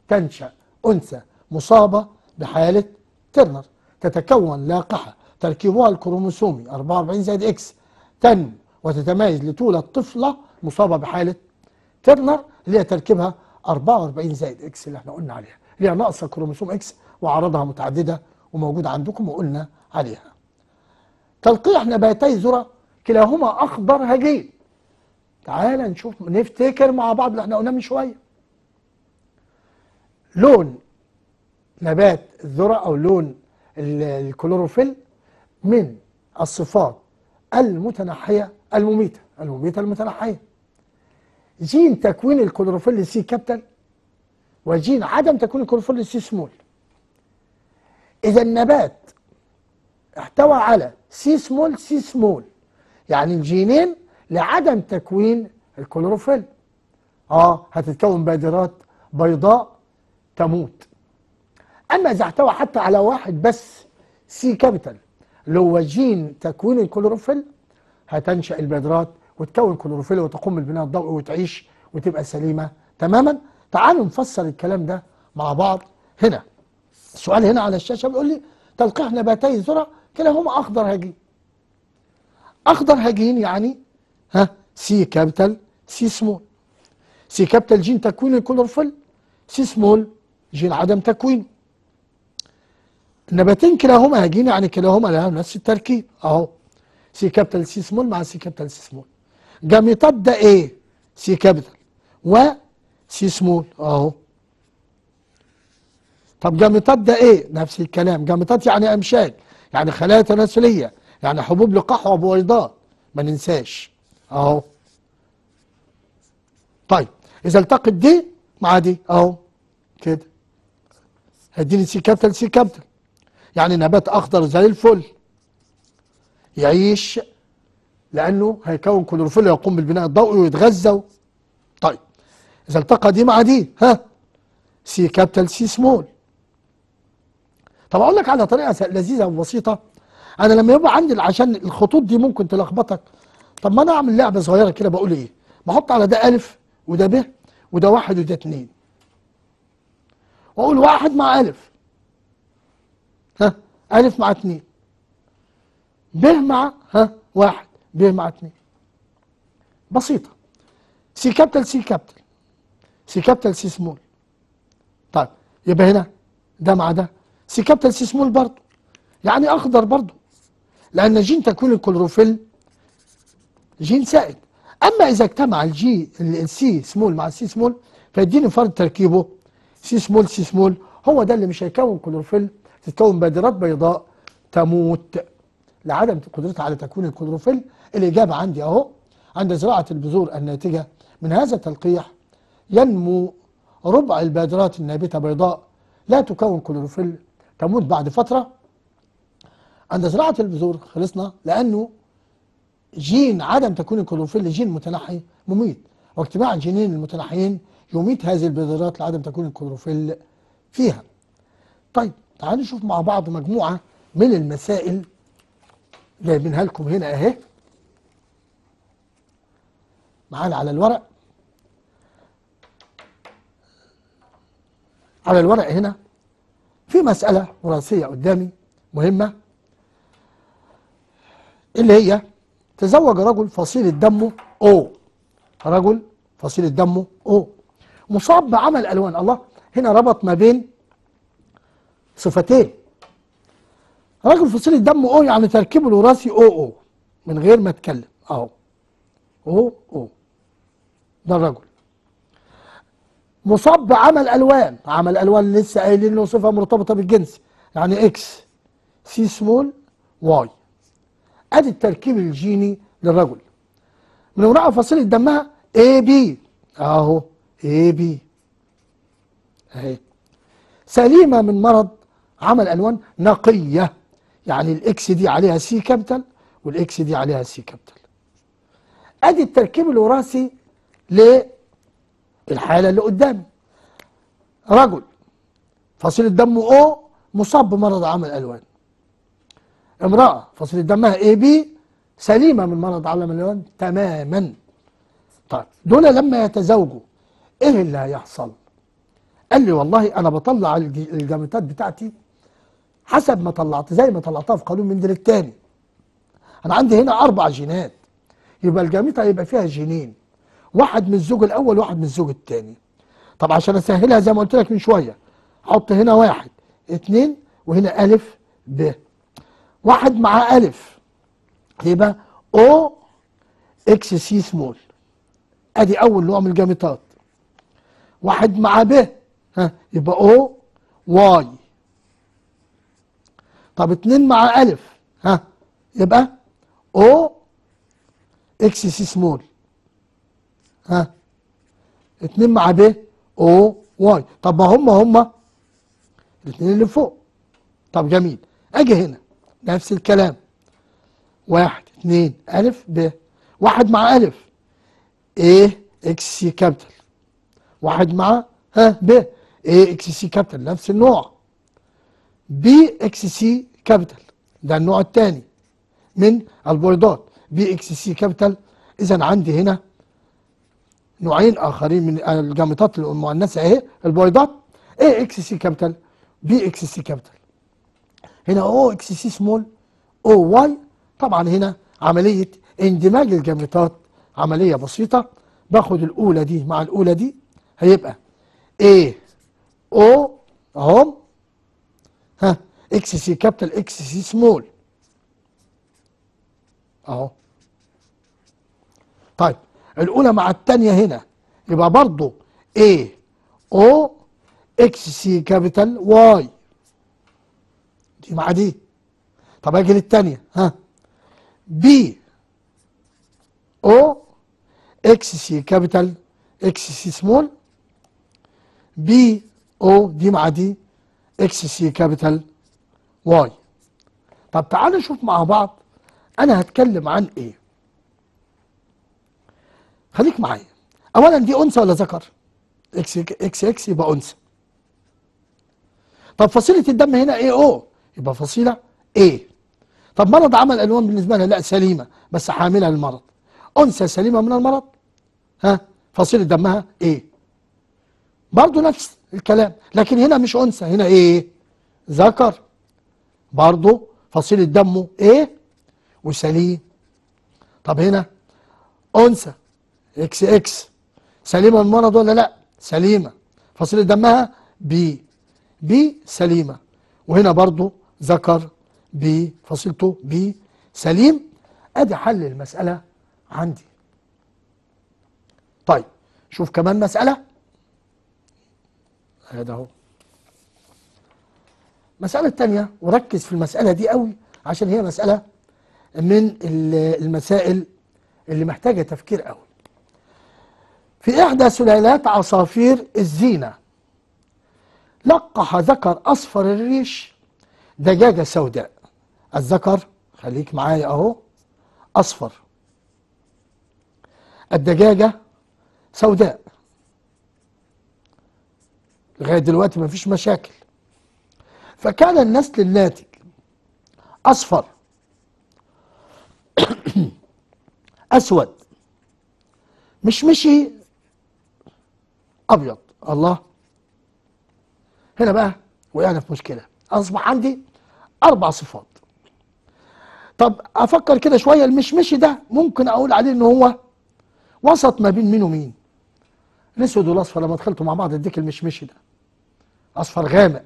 تنشأ أنثى مصابة بحالة ترنر تتكون لاقحة تركيبها الكروموسومي 44 زائد إكس تنمو وتتميز لطول الطفلة مصابة بحالة ترنر اللي هي تركيبها 44 زائد اكس اللي احنا قلنا عليها اللي هي ناقصه كروموسوم اكس واعراضها متعدده وموجوده عندكم وقلنا عليها. تلقيح نباتي ذره كلاهما اخضر هجين. تعال نشوف نفتكر مع بعض اللي احنا قلناه من شويه. لون نبات الذره او لون الكلوروفيل من الصفات المتنحيه المميته، المميته المتنحيه. جين تكوين الكلوروفيل سي كابتل وجين عدم تكوين الكلوروفيل سي سمول اذا النبات احتوى على سي سمول سي سمول يعني الجينين لعدم تكوين الكلوروفيل اه هتتكون بادرات بيضاء تموت اما اذا احتوى حتى على واحد بس سي كابيتال اللي هو جين تكوين الكلوروفيل هتنشا البادرات وتكون كلوروفيل وتقوم بالبناء الضوئي وتعيش وتبقى سليمة تماما تعالوا نفسر الكلام ده مع بعض هنا السؤال هنا على الشاشة بيقول لي تلقيح نباتي الذرة كلاهما أخضر هجين أخضر هجين يعني ها سي كابيتال سي سمول سي كابيتال جين تكوين الكلوروفيل سي سمول جين عدم تكوين النباتين كلاهما هجين يعني كلاهما لها نفس التركيب اهو سي كابيتال سي سمول مع سي كابيتال سي سمول جاميطات ده ايه سي كابيتال سي سمول اهو طب جاميطات ده ايه نفس الكلام جاميطات يعني امشاج يعني خلايا تناسليه يعني حبوب لقاح وبويضات ما ننساش اهو طيب اذا التقت دي مع دي اهو كده هيديني سي كابيتال سي كابيتال يعني نبات اخضر زي الفل يعيش لأنه هيكون كلوروفيل يقوم بالبناء الضوئي ويتغذى طيب إذا التقى دي مع دي ها سي كابيتال سي سمول طب أقول لك على طريقة لذيذة وبسيطة أنا لما يبقى عندي عشان الخطوط دي ممكن تلخبطك طب ما أنا أعمل لعبة صغيرة كده بقول إيه بحط على ده ألف وده ب وده واحد وده اتنين وأقول واحد مع ألف ها ألف مع اتنين ب مع ها واحد بيه مع اثنين بسيطة سي كابتل سي كابتل سي كابتل سي سمول طيب يبقى هنا ده مع ده سي كابتل سي سمول برضه يعني أخضر برضه لأن جين تكوين الكلوروفيل جين سائل أما إذا اجتمع الجي السي سمول مع السي سمول فيديني فرد تركيبه سي سمول سي سمول هو ده اللي مش هيكون كلوروفيل تتكون بادرات بيضاء تموت لعدم قدرتها على تكوين الكلوروفيل الإجابة عندي أهو عند زراعة البذور الناتجة من هذا التلقيح ينمو ربع البادرات النابتة بيضاء لا تكون كلوروفيل تموت بعد فترة عند زراعة البذور خلصنا لأنه جين عدم تكون الكلوروفيل جين متنحي مميت واجتماع الجينين المتنحيين يميت هذه البذرات لعدم تكون الكلوروفيل فيها طيب تعالوا نشوف مع بعض مجموعة من المسائل جايبينها لكم هنا اهي معانا على الورق على الورق هنا في مسألة وراثية قدامي مهمة اللي هي تزوج رجل فصيلة دمه أو رجل فصيلة دمه أو مصاب بعمل ألوان الله هنا ربط ما بين صفتين رجل فصيلة دمه أو يعني تركيبه الوراثي أو أو من غير ما اتكلم أهو أو أو ده الرجل مصاب بعمل الوان عمل الوان لسه قايلين له صفه مرتبطه بالجنس يعني اكس سي سمول واي ادي التركيب الجيني للرجل من وراء فصيله دمها اي بي اهو اي بي اهي سليمه من مرض عمل الوان نقيه يعني الاكس دي عليها سي كابيتال والاكس دي عليها سي كابيتال ادي التركيب الوراثي للحالة اللي قدامي رجل فصيلة دمه او مصاب بمرض عام الألوان امرأة فصيلة دمها اي بي سليمة من مرض عالم الألوان تماما طيب دول لما يتزوجوا ايه اللي هيحصل قال لي والله انا بطلع الجامتات بتاعتي حسب ما طلعت زي ما طلعتها في قانون مندل الثاني انا عندي هنا اربع جينات يبقى الجاميطه يبقى فيها جينين واحد من الزوج الاول واحد من الزوج الثاني طب عشان اسهلها زي ما قلت لك من شويه حط هنا واحد اتنين وهنا الف ب واحد مع الف يبقى او اكس سي سمول ادي اول نوع من الجاميتات واحد مع ب ها يبقى او واي طب اتنين مع الف ها يبقى او اكس سي سمول ها اتنين مع ب او واي طب ما هم هم الاثنين اللي فوق طب جميل اجي هنا نفس الكلام واحد اتنين الف ب واحد مع الف ايه اكس سي كابيتال واحد مع ها ب ايه اكس سي كابيتال نفس النوع بي اكس سي كابيتال ده النوع الثاني من البويضات بي اكس سي كابيتال اذا عندي هنا نوعين اخرين من الجامطات المؤنثه اهي البويضات ايه اكس سي كابيتال بي اكس سي كابيتال هنا او اكس سي سمول او واي طبعا هنا عمليه اندماج الجامطات عمليه بسيطه باخد الاولى دي مع الاولى دي هيبقى ايه او اهو ها اكس سي كابيتال اكس سي سمول اهو طيب الاولى مع الثانيه هنا يبقى برضو A O X C كابيتال Y دي مع دي طب اجي للثانيه ها B O X C كابيتال X C سمول B O دي مع دي X C كابيتال Y طب تعالوا نشوف مع بعض انا هتكلم عن ايه خليك معايا اولا دي انثى ولا ذكر اكس اكس اكس يبقى انثى طب فصيله الدم هنا اي او يبقى فصيله ايه طب مرض عمل الوان بالنسبه لها لا سليمه بس حامله للمرض انثى سليمه من المرض ها فصيله دمها ايه برضه نفس الكلام لكن هنا مش انثى هنا ايه ذكر برضه فصيله دمه ايه وسليم طب هنا انثى اكس اكس سليمه من المرض ولا لا سليمه فصيله دمها بي بي سليمه وهنا برضو ذكر بي فصيلته بي سليم ادي حل المساله عندي طيب شوف كمان مساله هذا اهو المساله الثانيه وركز في المساله دي قوي عشان هي مساله من المسائل اللي محتاجه تفكير قوي في إحدى سلالات عصافير الزينة لقح ذكر أصفر الريش دجاجة سوداء الذكر خليك معايا أهو أصفر الدجاجة سوداء لغاية دلوقتي مفيش مشاكل فكان النسل الناتج أصفر أسود مشمشي أبيض الله هنا بقى وقعنا في مشكلة أصبح عندي أربع صفات طب أفكر كده شوية المشمشي ده ممكن أقول عليه إن هو وسط ما بين مين ومين الأسود والأصفر لما دخلتوا مع بعض اديك المشمشي ده أصفر غامق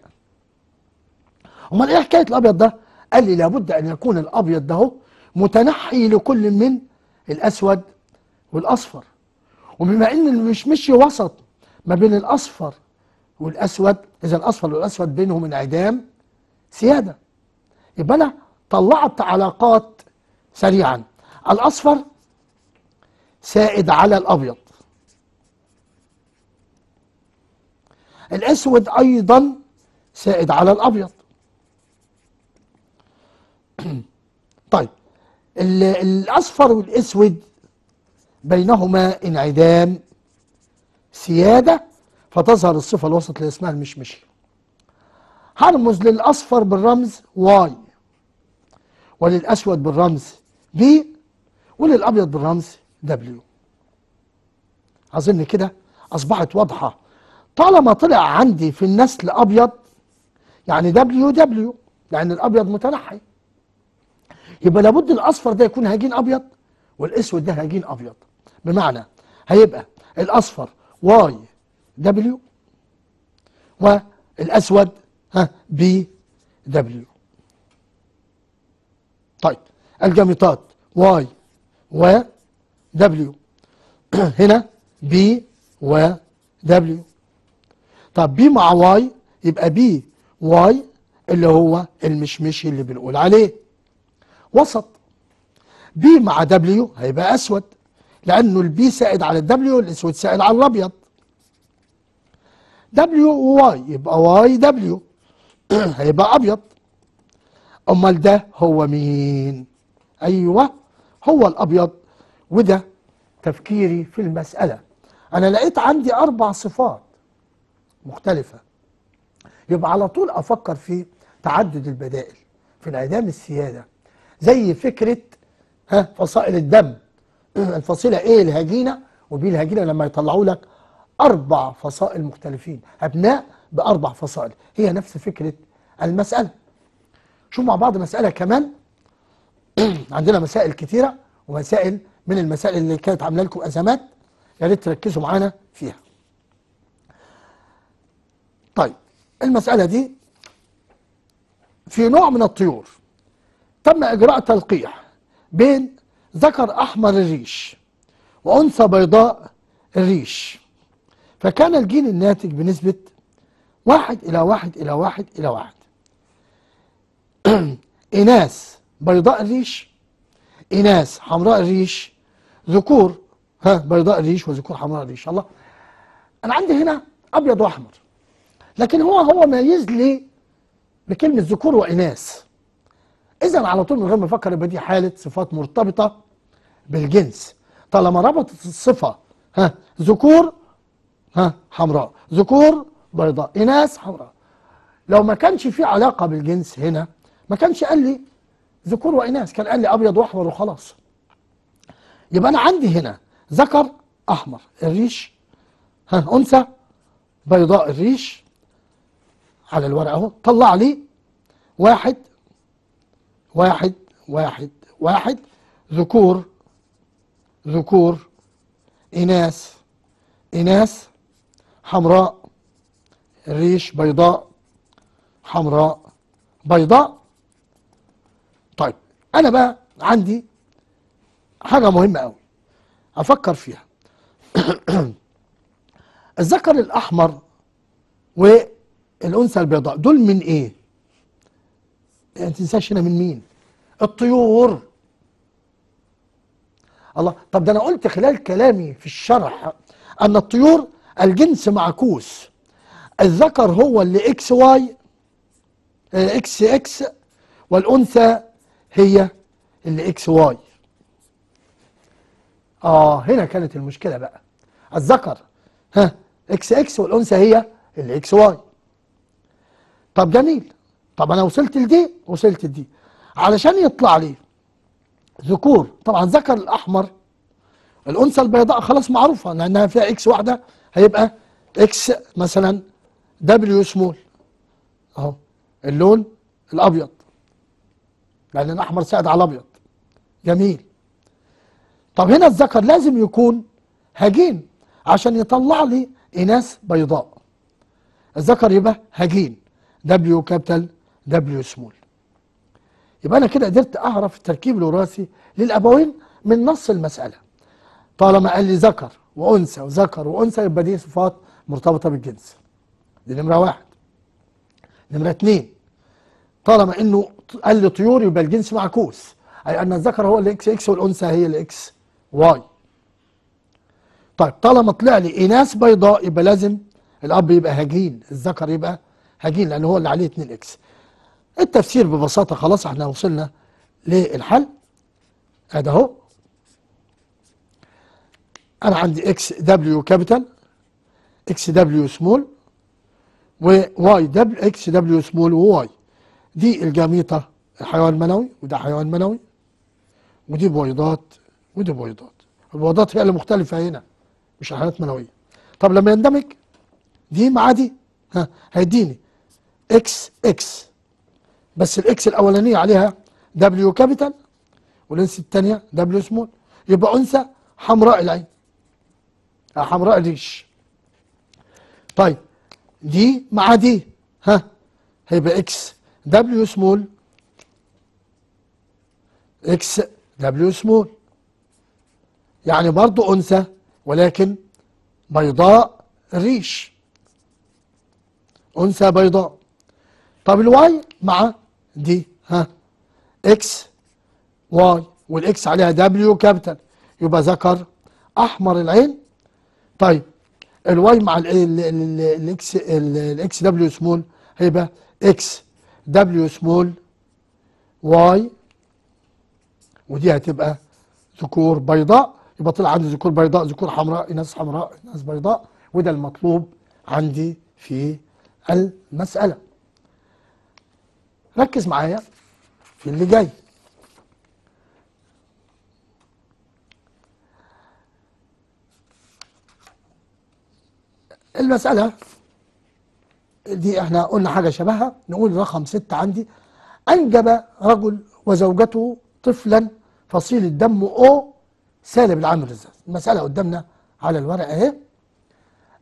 أمال إيه حكاية الأبيض ده؟ قال لي لابد أن يكون الأبيض ده متنحي لكل من الأسود والأصفر وبما إن المشمشي وسط ما بين الأصفر والأسود إذا الأصفر والأسود بينهم انعدام سيادة يبقى أنا طلعت علاقات سريعا الأصفر سائد على الأبيض الأسود أيضا سائد على الأبيض طيب الأصفر والأسود بينهما انعدام سيادة فتظهر الصفة الوسط اللي اسمها المشمشي هرمز للأصفر بالرمز واي وللأسود بالرمز بي وللأبيض بالرمز دبليو أظن كده أصبحت واضحة طالما طلع عندي في النسل أبيض يعني دبليو دبليو لأن الأبيض متنحي يبقى لابد الأصفر ده يكون هجين أبيض والأسود ده هجين أبيض بمعنى هيبقى الأصفر واي دبليو والأسود ها بي دبليو طيب الجاميطات واي و دبليو هنا بي و دبليو طب بي مع واي يبقى بي واي اللي هو المشمشي اللي بنقول عليه وسط بي مع دبليو هيبقى أسود لأنه البي سائد على الدبليو والأسود سائد على الأبيض دبليو وواي يبقى واي دبليو هيبقى أبيض أمال ده هو مين؟ أيوه هو الأبيض وده تفكيري في المسألة أنا لقيت عندي أربع صفات مختلفة يبقى على طول أفكر في تعدد البدائل في انعدام السيادة زي فكرة ها فصائل الدم الفصيله ايه الهجينه وبي الهجينه لما يطلعوا لك اربع فصائل مختلفين ابناء باربع فصائل هي نفس فكره المساله شوف مع بعض مساله كمان عندنا مسائل كتيره ومسائل من المسائل اللي كانت عامله لكم ازمات يا ريت تركزوا معانا فيها طيب المساله دي في نوع من الطيور تم اجراء تلقيح بين ذكر أحمر الريش وأنثى بيضاء الريش فكان الجيل الناتج بنسبة واحد إلى واحد إلى واحد إلى واحد إناث بيضاء الريش إناث حمراء الريش ذكور ها بيضاء الريش وذكور حمراء الريش الله أنا عندي هنا أبيض وأحمر لكن هو هو ميز لي بكلمة ذكور وإناث إذا على طول من غير ما أفكر يبقى دي حالة صفات مرتبطة بالجنس طالما ربطت الصفة ها ذكور ها حمراء ذكور بيضاء إناث حمراء لو ما كانش في علاقة بالجنس هنا ما كانش قال لي ذكور وإناث كان قال لي أبيض وأحمر وخلاص يبقى أنا عندي هنا ذكر أحمر الريش ها أنثى بيضاء الريش على الورقة أهو طلع لي واحد واحد واحد واحد ذكور ذكور إناث إناث حمراء الريش بيضاء حمراء بيضاء طيب أنا بقى عندي حاجة مهمة أوي أفكر فيها الذكر الأحمر والأنثى البيضاء دول من إيه؟ يعني ما تنساش هنا من مين؟ الطيور الله طب ده انا قلت خلال كلامي في الشرح ان الطيور الجنس معكوس الذكر هو اللي اكس واي آه، اكس اكس والانثى هي اللي اكس واي اه هنا كانت المشكله بقى الذكر ها اكس اكس والانثى هي اللي اكس واي طب جميل طب انا وصلت لدي وصلت لدي علشان يطلع لي ذكور طبعا ذكر الأحمر الأنثى البيضاء خلاص معروفة لأنها فيها إكس واحدة هيبقى إكس مثلا دبليو سمول أهو اللون الأبيض لأن الأحمر ساعد على الأبيض جميل طب هنا الذكر لازم يكون هجين عشان يطلع لي إناث بيضاء الذكر يبقى هجين دبليو كابيتال دبليو سمول يبقى أنا كده قدرت أعرف التركيب الوراثي للأبوين من نص المسألة طالما قال لي ذكر وأنثى وذكر وأنثى يبقى دي صفات مرتبطة بالجنس دي نمرة واحد نمرة اثنين طالما انه قال لي طيور يبقى الجنس معكوس اي ان الذكر هو الاكس اكس والانثى هي الاكس واي طيب طالما طلع لي اناث بيضاء يبقى لازم الاب يبقى هجين الذكر يبقى هجين لان هو اللي عليه 2 اكس التفسير ببساطة خلاص احنا وصلنا للحل هذا هو أنا عندي اكس دبليو كابيتال اكس دبليو سمول وواي دبليو اكس دبليو سمول وواي دي الجاميطة حيوان منوي وده حيوان منوي ودي بويضات ودي بويضات البويضات هي اللي مختلفة هنا مش الحيوانات منوية طب لما يندمج دي مع دي ها هيديني اكس اكس بس الاكس الاولانيه عليها دبليو كابيتال والانس الثانيه دبليو سمول يبقى انثى حمراء العين آه، حمراء الريش طيب دي مع دي ها هيبقى اكس دبليو سمول اكس دبليو سمول يعني برضو انثى ولكن بيضاء الريش انثى بيضاء طب الواي مع دي ها اكس واي والاكس عليها دبليو كابيتال يبقى ذكر احمر العين طيب الواي مع الاكس الاكس دبليو سمول هيبقى اكس دبليو سمول واي ودي هتبقى ذكور بيضاء يبقى طلع عندي ذكور بيضاء ذكور حمراء ناس حمراء ناس بيضاء وده المطلوب عندي في المسألة ركز معايا في اللي جاي المسألة دي احنا قلنا حاجة شبهها نقول رقم ستة عندي أنجب رجل وزوجته طفلا فصيل الدم أو سالب العامل الرزاز المسألة قدامنا على الورقة اهي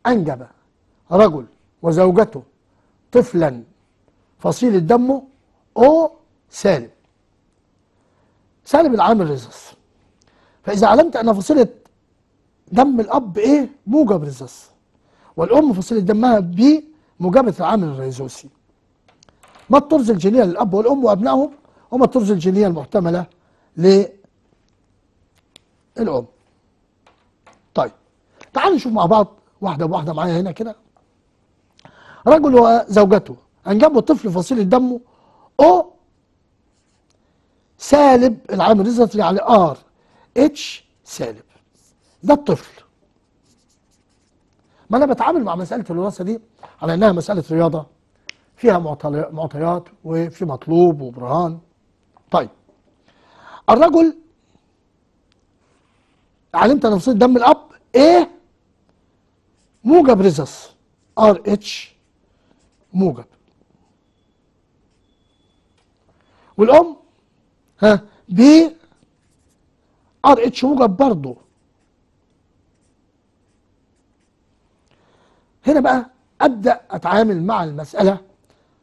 أنجب رجل وزوجته طفلا فصيل الدم أو سالب سالب العامل ريزس فإذا علمت أن فصيلة دم الأب إيه موجب ريزس والأم فصيلة دمها ب موجبة العامل الريزوسي ما الطرز الجينية للأب والأم وأبنائهم وما الطرز الجينية المحتملة للأم طيب تعالوا نشوف مع بعض واحدة بواحدة معايا هنا كده رجل وزوجته أنجبوا طفل فصيلة دمه او سالب العامل النظري على ار اتش سالب ده الطفل ما انا بتعامل مع مساله الوراثه دي على انها مساله رياضه فيها معطيات وفي مطلوب وبرهان طيب الرجل علمت نفسية دم الاب ايه موجب ريزس ار اتش موجب والأم ها ب ار اتش موجب برضه هنا بقى ابدا اتعامل مع المساله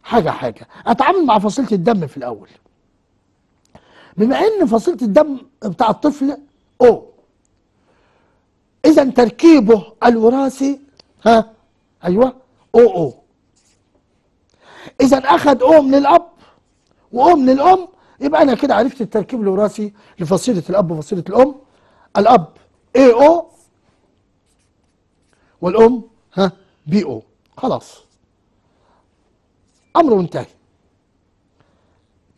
حاجه حاجه اتعامل مع فصيله الدم في الاول بما ان فصيله الدم بتاع الطفل او اذا تركيبه الوراثي ها ايوه او او اذا اخذ او من الاب وأم للأم يبقى أنا كده عرفت التركيب الوراثي لفصيلة الأب وفصيلة الأم الأب اي او والأم ها بي او خلاص أمر منتهي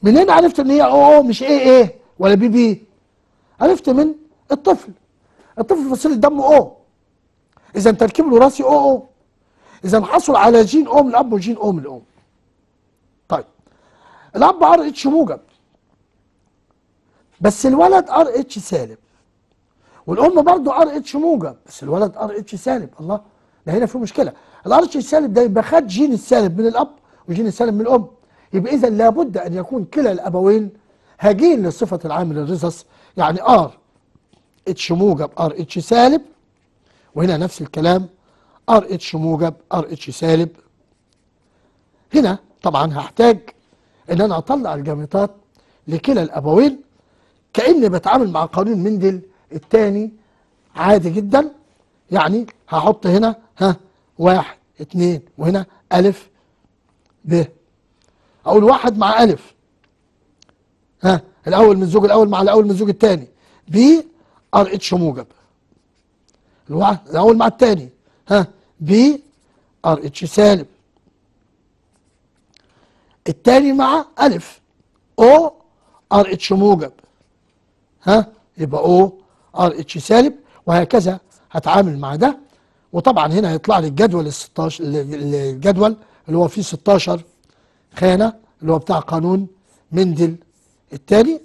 من هنا عرفت إن هي او او مش اي اي ولا بي بي عرفت من الطفل الطفل فصيلة دم او إذا تركيب الوراثي او او إذا حصل على جين او من الأب وجين او من الأم الاب ار اتش موجب بس الولد ار اتش سالب والام برضه ار اتش موجب بس الولد ار اتش سالب الله ده هنا في مشكله الار اتش السالب ده يبقى خد جين السالب من الاب وجين السالب من الام يبقى اذا لابد ان يكون كلا الابوين هاجين لصفه العامل الرصص يعني ار اتش موجب ار اتش سالب وهنا نفس الكلام ار اتش موجب ار اتش سالب هنا طبعا هحتاج ان انا اطلع الجاميطات لكلا الابوين كاني بتعامل مع قانون مندل الثاني عادي جدا يعني هحط هنا ها واحد اتنين وهنا ألف ب أقول واحد مع ألف ها الأول من الزوج الأول مع الأول من الزوج الثاني ب ار اتش موجب الواحد الأول مع الثاني ها ب ار اتش سالب التاني مع ألف أو ار اتش موجب ها يبقى أو ار اتش سالب وهكذا هتعامل مع ده وطبعا هنا هيطلع لي الجدول ال 16 الجدول اللي هو فيه 16 خانة اللي هو بتاع قانون مندل التاني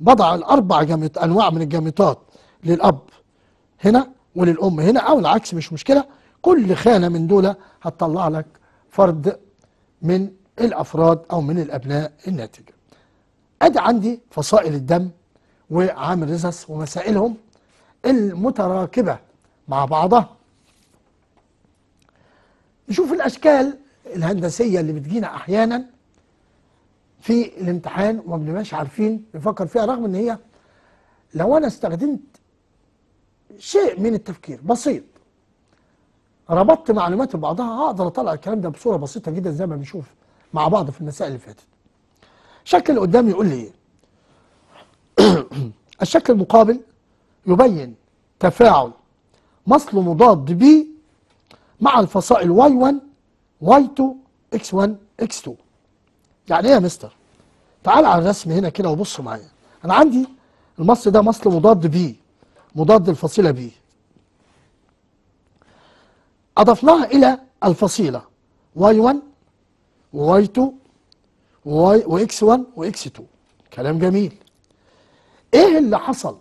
بضع الأربع جميط أنواع من الجميطات للأب هنا وللأم هنا أو العكس مش مشكلة كل خانة من دول هتطلع لك فرد من الأفراد أو من الأبناء الناتجة أدي عندي فصائل الدم وعامل رزس ومسائلهم المتراكبة مع بعضها نشوف الأشكال الهندسية اللي بتجينا أحيانا في الامتحان وما بنبقاش عارفين نفكر فيها رغم إن هي لو أنا استخدمت شيء من التفكير بسيط ربطت معلومات ببعضها هقدر اطلع الكلام ده بصوره بسيطه جدا زي ما بنشوف مع بعض في المساء اللي فاتت شكل قدامي يقول لي ايه الشكل المقابل يبين تفاعل مصل مضاد بي مع الفصائل y1 y2 x1 x2 يعني ايه يا مستر تعال على الرسم هنا كده وبص معايا انا عندي المصل ده مصل مضاد بي مضاد الفصيله بي اضفناها الى الفصيله y1 وواي 2 وواي واكس 1 واكس 2 كلام جميل ايه اللي حصل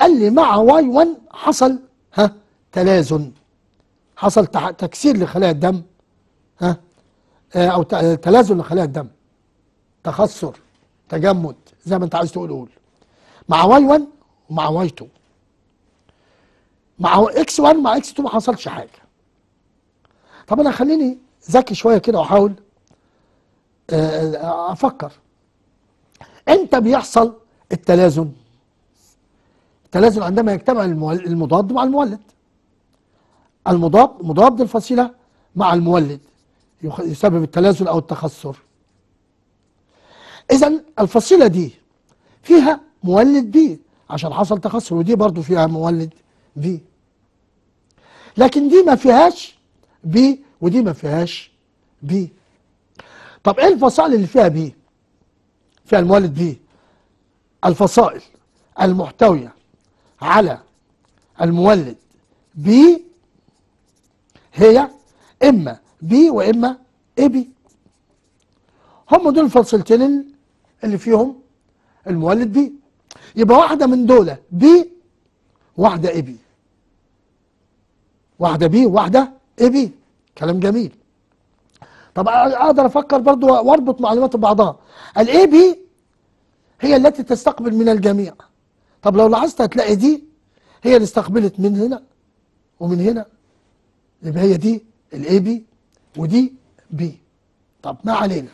قال لي مع واي 1 حصل ها تلازن حصل تكسير لخلايا الدم ها آه، او تلازن لخلايا الدم تخثر تجمد زي ما انت عايز تقول قول مع واي 1 ومع واي 2 مع اكس 1 مع اكس 2 ما حصلش حاجه طب انا خليني ذكي شويه كده واحاول آه، آه، افكر امتى بيحصل التلازم التلازم عندما يجتمع المضاد مع المولد المضاد مضاد الفصيله مع المولد يسبب التلازم او التخثر اذا الفصيله دي فيها مولد بي عشان حصل تخثر ودي برضو فيها مولد بي لكن دي ما فيهاش بي ودي ما فيهاش بي طب ايه الفصائل اللي فيها بي فيها المولد بي الفصائل المحتوية على المولد بي هي إما بي وإما اي بي هم دول الفصيلتين اللي فيهم المولد بي يبقى واحدة من دول بي واحدة اي بي واحدة بي واحدة اي بي كلام جميل طب اقدر افكر برضو واربط معلومات ببعضها الاي بي هي التي تستقبل من الجميع طب لو لاحظت هتلاقي دي هي اللي استقبلت من هنا ومن هنا يبقى هي دي الاي بي ودي بي طب ما علينا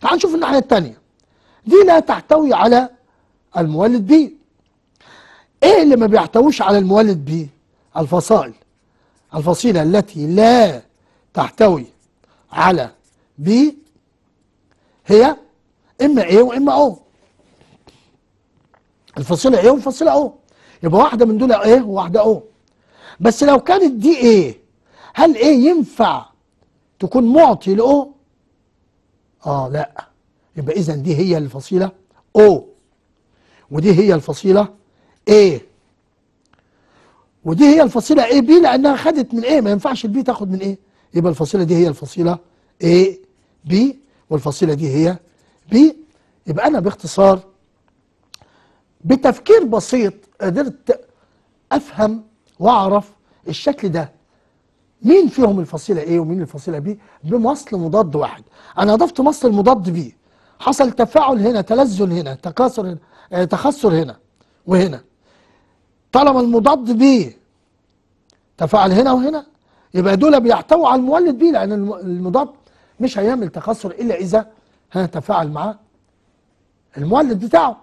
تعال نشوف الناحيه الثانيه دي لا تحتوي على المولد بي ايه اللي ما بيحتويش على المولد بي الفصائل الفصيله التي لا تحتوي على بي هي إما ايه وإما او الفصيلة ايه والفصيلة او يبقى واحدة من دول ايه وواحدة او بس لو كانت دي ايه هل ايه ينفع تكون معطي لأو؟ آه لا يبقى إذا دي هي الفصيلة او ودي هي الفصيلة ايه ودي هي الفصيلة ايه بي لأنها خدت من ايه ما ينفعش البي تاخد من ايه يبقى الفصيلة دي هي الفصيلة A B والفصيلة دي هي B يبقى أنا باختصار بتفكير بسيط قدرت أفهم وأعرف الشكل ده مين فيهم الفصيلة A ومين الفصيلة B بمصل مضاد واحد أنا أضفت مصل مضاد B حصل تفاعل هنا تلزل هنا تكاثر آه، تخثر هنا وهنا طالما المضاد B تفاعل هنا وهنا يبقى دول بيحتووا على المولد بيه لان المضاد مش هيعمل تكسر الا اذا ها تفاعل معاه المولد بتاعه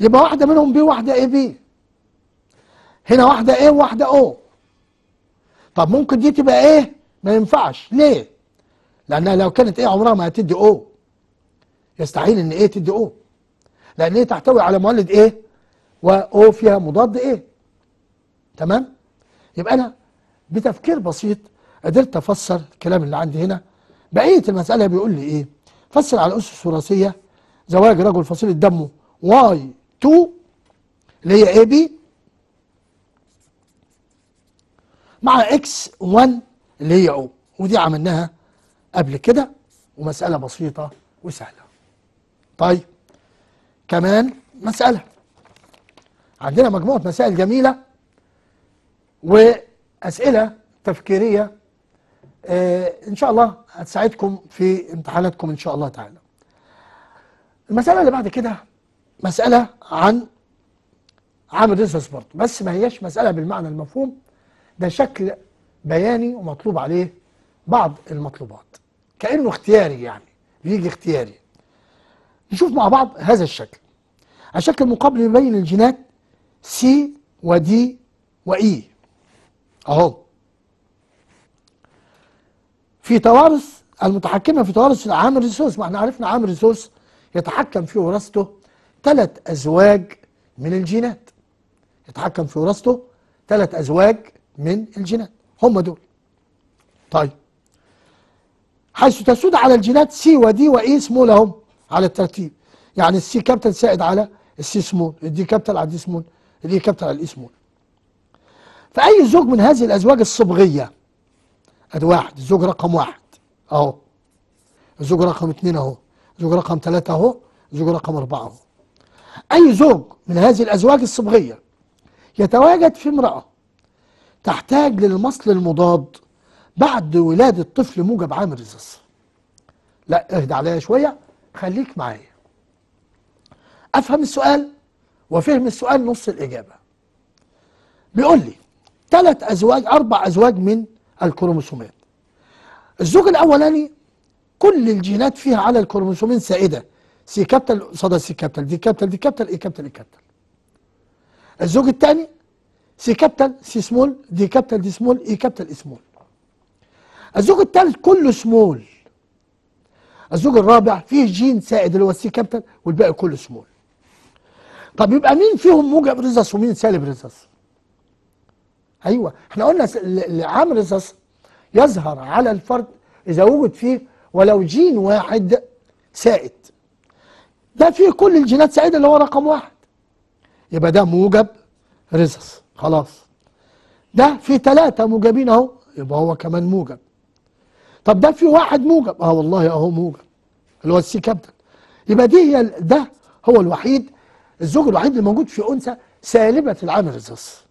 يبقى واحده منهم بي واحده اي بي هنا واحده ايه وواحده او طب ممكن دي تبقى ايه ما ينفعش ليه لانها لو كانت ايه عمرها ما هتدي او يستحيل ان ايه تدي او لان ايه تحتوي على مولد ايه واو فيها مضاد ايه تمام يبقى انا بتفكير بسيط قدرت افسر الكلام اللي عندي هنا بقيه المساله بيقول لي ايه فسر على اسس وراثيه زواج رجل فصيله دمه واي 2 اللي هي اي بي مع اكس 1 اللي هي او ودي عملناها قبل كده ومساله بسيطه وسهله طيب كمان مساله عندنا مجموعه مسائل جميله و أسئلة تفكيرية آه، إن شاء الله هتساعدكم في امتحاناتكم إن شاء الله تعالى المسألة اللي بعد كده مسألة عن عامل ريسيرس برضه بس ما هياش مسألة بالمعنى المفهوم ده شكل بياني ومطلوب عليه بعض المطلوبات كأنه اختياري يعني بيجي اختياري نشوف مع بعض هذا الشكل الشكل المقابل يبين الجينات سي ودي وإي e. اهو في توارث المتحكمه في توارث عامل الرسوس ما احنا عرفنا عامل الرسوس يتحكم في وراثته ثلاث ازواج من الجينات يتحكم في وراثته ثلاث ازواج من الجينات هم دول طيب حيث تسود على الجينات سي ودي واي سمول اهم على الترتيب يعني السي كابتن سائد على السي سمول الدي كابتن على الدي سمول الاي كابتن على الاي سمول فأي زوج من هذه الأزواج الصبغية أدي واحد الزوج رقم واحد أهو الزوج رقم اثنين أهو الزوج رقم ثلاثة أهو الزوج رقم أربعة أهو أي زوج من هذه الأزواج الصبغية يتواجد في امرأة تحتاج للمصل المضاد بعد ولادة طفل موجب عامل رصاص لا اهدى عليا شوية خليك معايا أفهم السؤال وفهم السؤال نص الإجابة بيقول لي ثلاث أزواج أربع أزواج من الكروموسومات الزوج الأولاني كل الجينات فيها على الكروموسومين سائدة سي كابتل صدى سي كابتل دي كابتل دي كابتل اي كابتل اي كابتل الزوج الثاني سي كابتل سي سمول دي كابتل دي سمول اي كابتل اي سمول الزوج الثالث كله سمول الزوج الرابع فيه جين سائد اللي هو السي كابتل والباقي كله سمول طب يبقى مين فيهم موجب ريزاس ومين سالب ريزاس؟ ايوه احنا قلنا عامل الرصاص يظهر على الفرد اذا وجد فيه ولو جين واحد سائد ده فيه كل الجينات سائده اللي هو رقم واحد يبقى ده موجب رصاص خلاص ده فيه ثلاثه موجبين اهو يبقى هو كمان موجب طب ده فيه واحد موجب اه والله اهو موجب اللي هو السي كابتن يبقى دي هي ده هو الوحيد الزوج الوحيد اللي موجود في انثى سالبه العامل الرصاص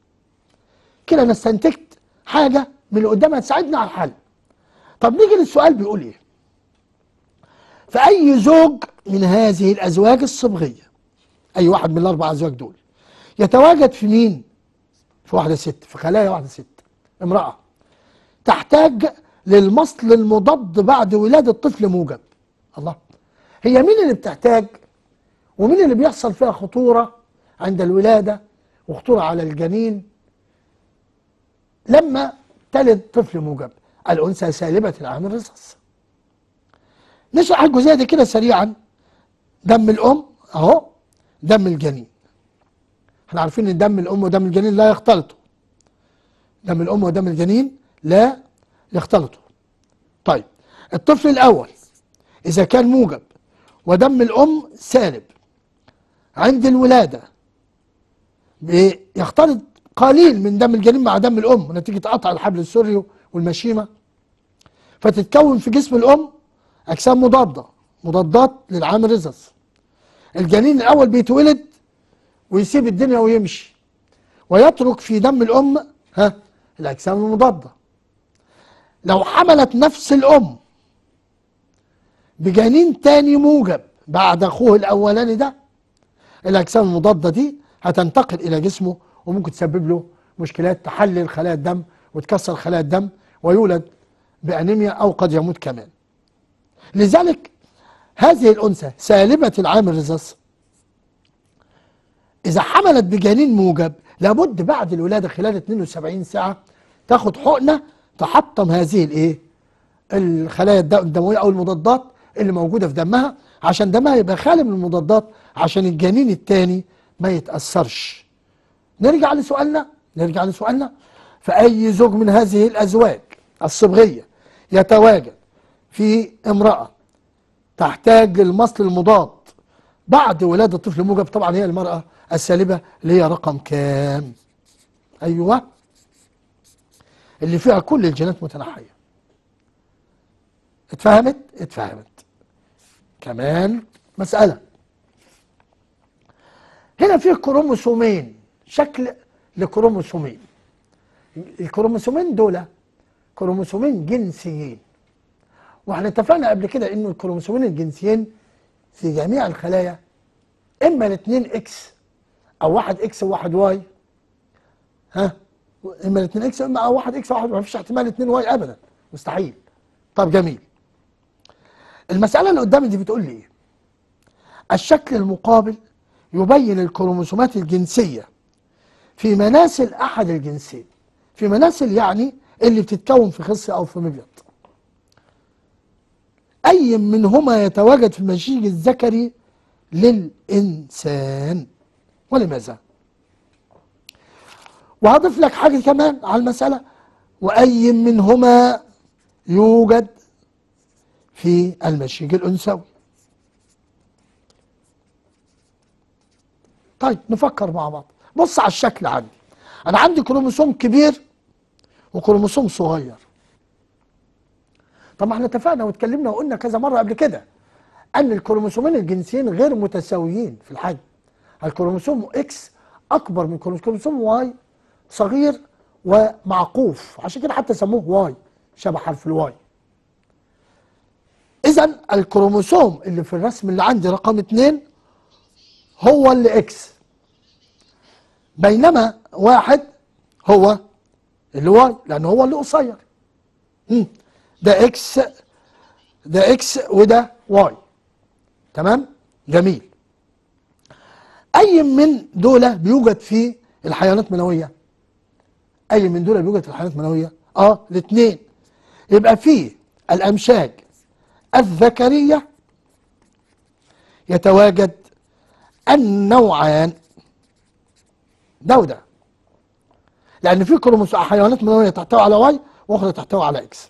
كده انا استنتجت حاجه من اللي قدامها تساعدني على الحل طب نيجي للسؤال بيقول ايه فاي زوج من هذه الازواج الصبغيه اي واحد من الاربع ازواج دول يتواجد في مين في واحده ست في خلايا واحده ست امراه تحتاج للمصل المضاد بعد ولاده طفل موجب الله هي مين اللي بتحتاج ومين اللي بيحصل فيها خطوره عند الولاده وخطوره على الجنين لما تلد طفل موجب الأنثى سالبة عن الرصاص نشرح الجزئية دي كده سريعا دم الأم أهو دم الجنين احنا عارفين ان دم الأم ودم الجنين لا يختلطوا دم الأم ودم الجنين لا يختلطوا طيب الطفل الأول إذا كان موجب ودم الأم سالب عند الولادة بيختلط قليل من دم الجنين مع دم الأم نتيجة قطع الحبل السري والمشيمة فتتكون في جسم الأم أجسام مضادة مضادات للعام الرزس الجنين الأول بيتولد ويسيب الدنيا ويمشي ويترك في دم الأم ها الأجسام المضادة لو حملت نفس الأم بجنين تاني موجب بعد أخوه الأولاني ده الأجسام المضادة دي هتنتقل إلى جسمه وممكن تسبب له مشكلات تحلل خلايا الدم وتكسر خلايا الدم ويولد بأنيميا أو قد يموت كمان لذلك هذه الأنثى سالبه العام الرصاص إذا حملت بجنين موجب لابد بعد الولادة خلال 72 ساعة تاخد حقنة تحطم هذه الإيه؟ الخلايا الدموية أو المضادات اللي موجودة في دمها عشان دمها يبقى خالي من المضادات عشان الجنين الثاني ما يتأثرش نرجع لسؤالنا نرجع لسؤالنا فأي زوج من هذه الأزواج الصبغية يتواجد في امرأة تحتاج للمصل المضاد بعد ولادة طفل موجب طبعا هي المرأة السالبة اللي هي رقم كام أيوة اللي فيها كل الجينات متنحية اتفهمت اتفهمت كمان مسألة هنا في كروموسومين شكل لكروموسومين الكروموسومين دول كروموسومين جنسيين واحنا اتفقنا قبل كده ان الكروموسومين الجنسيين في جميع الخلايا اما الاثنين اكس او واحد اكس وواحد واي ها اما الاثنين اكس اما او واحد اكس وواحد ما فيش احتمال اثنين واي ابدا مستحيل طب جميل المساله اللي قدامي دي بتقول لي ايه الشكل المقابل يبين الكروموسومات الجنسيه في مناسل أحد الجنسين في مناسل يعني اللي بتتكون في خص أو في مبيض أي منهما يتواجد في المشيج الذكري للإنسان ولماذا؟ وهضيف لك حاجة كمان على المسألة وأي منهما يوجد في المشيج الأنثوي طيب نفكر مع بعض بص على الشكل عندي انا عندي كروموسوم كبير وكروموسوم صغير طب ما احنا اتفقنا واتكلمنا وقلنا كذا مره قبل كده ان الكروموسومين الجنسيين غير متساويين في الحجم الكروموسوم اكس اكبر من كروموسوم واي صغير ومعقوف عشان كده حتى سموه واي شبه حرف الواي اذا الكروموسوم اللي في الرسم اللي عندي رقم اتنين هو اللي اكس بينما واحد هو اللي واي لان هو اللي قصير ده اكس ده اكس وده واي تمام جميل اي من دول بيوجد في الحيوانات المنويه اي من دول بيوجد في الحيوانات المنويه اه الاثنين يبقى في الامشاج الذكريه يتواجد النوعان ده وده لأن في كروموسوم حيوانات منوية تحتوي على واي وأخرى تحتوي على إكس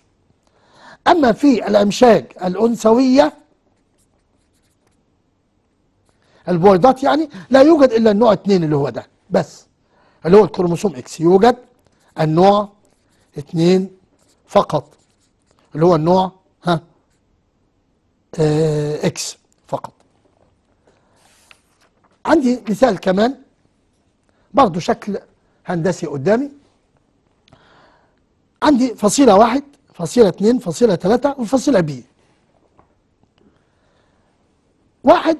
أما في الأمشاج الأنثوية البويضات يعني لا يوجد إلا النوع 2 اللي هو ده بس اللي هو الكروموسوم إكس يوجد النوع 2 فقط اللي هو النوع ها آه إكس فقط عندي مثال كمان برضه شكل هندسي قدامي عندي فصيلة واحد فصيلة اتنين فصيلة تلاتة وفصيلة بي واحد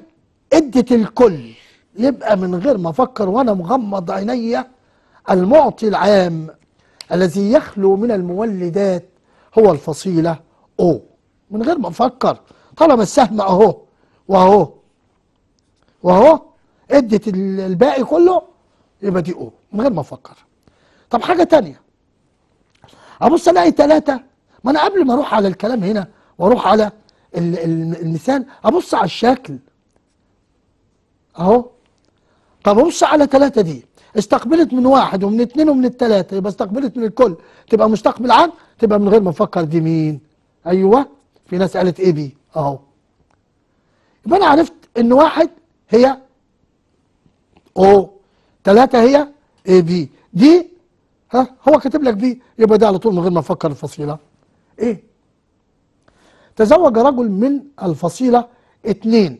ادة الكل يبقى من غير ما افكر وانا مغمض عيني المعطي العام الذي يخلو من المولدات هو الفصيلة أو من غير ما أفكر طالما السهم أهو وأهو وأهو ادة الباقي كله يبقى دي او من غير ما افكر طب حاجه تانية ابص الاقي ثلاثة ما انا قبل ما اروح على الكلام هنا واروح على المثال ابص على الشكل اهو طب ابص على ثلاثة دي استقبلت من واحد ومن اتنين ومن التلاتة يبقى استقبلت من الكل تبقى مستقبل عام تبقى من غير ما افكر دي مين ايوه في ناس قالت ايه بي اهو يبقى انا عرفت ان واحد هي او 3 هي اي بي دي ها هو كاتب لك بي يبقى ده على طول من غير ما افكر الفصيله ايه تزوج رجل من الفصيله 2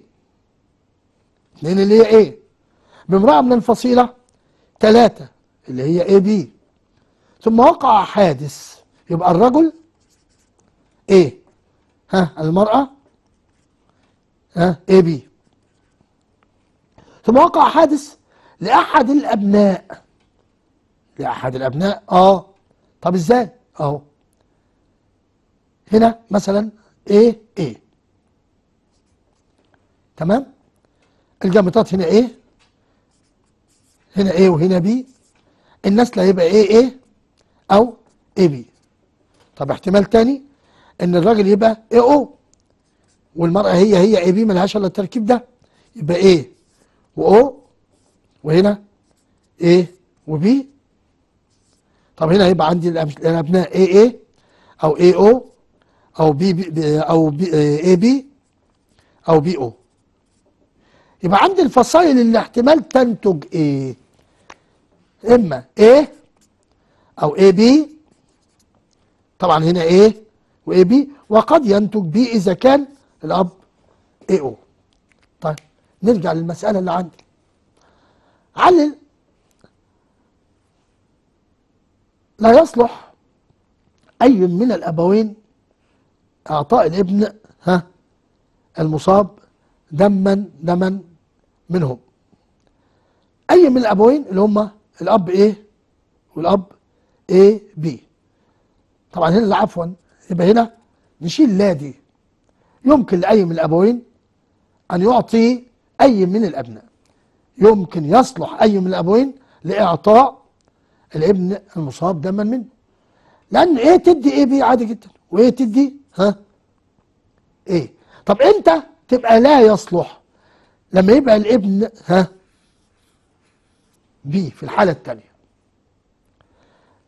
2 اللي هي ايه بامراه من الفصيله 3 اللي هي اي بي ثم وقع حادث يبقى الرجل ايه ها المرأة ها اي بي ثم وقع حادث لأحد الأبناء لأحد الأبناء آه طب إزاي؟ أهو هنا مثلا إيه إيه تمام؟ الجامطات هنا إيه هنا إيه وهنا بي النسل هيبقى إيه إيه أو إيه بي طب احتمال تاني إن الراجل يبقى إيه أو والمرأة هي هي إيه بي ملهاش إلا التركيب ده يبقى إيه وأو وهنا A وB طب هنا هيبقى عندي الأبناء AA أو AO أو B أو B AB أو BO يبقى عندي الفصائل اللي احتمال تنتج ايه اما A او AB طبعا هنا A و AB وقد ينتج B اذا كان الاب AO طيب نرجع للمسألة اللي عندي علل لا يصلح أي من الأبوين إعطاء الابن ها المصاب دما دما منهم أي من الأبوين اللي هم الأب إيه والأب إيه بي طبعا هنا عفوا يبقى هنا نشيل لا دي يمكن لأي من الأبوين أن يعطي أي من الأبناء يمكن يصلح أي من الأبوين لإعطاء الابن المصاب دما منه لأن إيه تدي إيه بيه عادي جدا وإيه تدي ها إيه طب أنت تبقى لا يصلح لما يبقى الابن ها بي في الحالة الثانية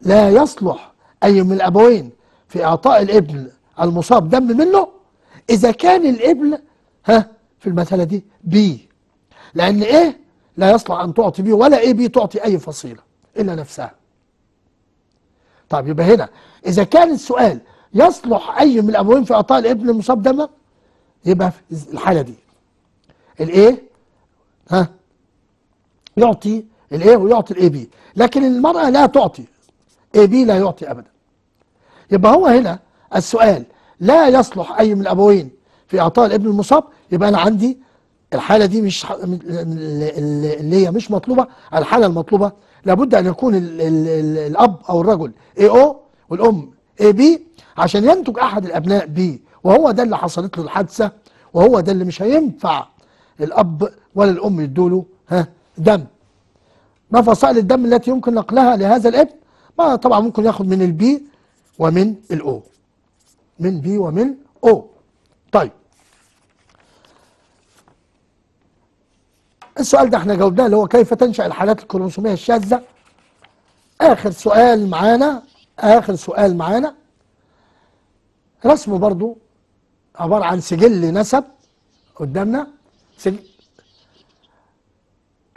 لا يصلح أي من الأبوين في إعطاء الابن المصاب دم منه إذا كان الابن ها في المسألة دي بي لأن إيه لا يصلح أن تعطي بي ولا إيه بي تعطي أي فصيلة إلا نفسها طيب يبقى هنا إذا كان السؤال يصلح أي من الأبوين في إعطاء الابن المصاب دما يبقى في الحالة دي الإيه ها يعطي الإيه ويعطي الإيه بي لكن المرأة لا تعطي إيه بي لا يعطي أبدا يبقى هو هنا السؤال لا يصلح أي من الأبوين في إعطاء الابن المصاب يبقى أنا عندي الحالة دي مش اللي هي مش مطلوبة الحالة المطلوبة لابد أن يكون الـ الـ الـ الأب أو الرجل اي او والأم اي بي عشان ينتج أحد الأبناء بي وهو ده اللي حصلت له الحادثة وهو ده اللي مش هينفع الأب ولا الأم يدوله ها دم ما فصائل الدم التي يمكن نقلها لهذا الابن ما طبعا ممكن ياخد من البي ومن الاو من بي ومن او طيب السؤال ده احنا جاوبناه اللي هو كيف تنشأ الحالات الكروموسومية الشاذة آخر سؤال معانا آخر سؤال معانا رسمه برضو عبارة عن سجل نسب قدامنا سجل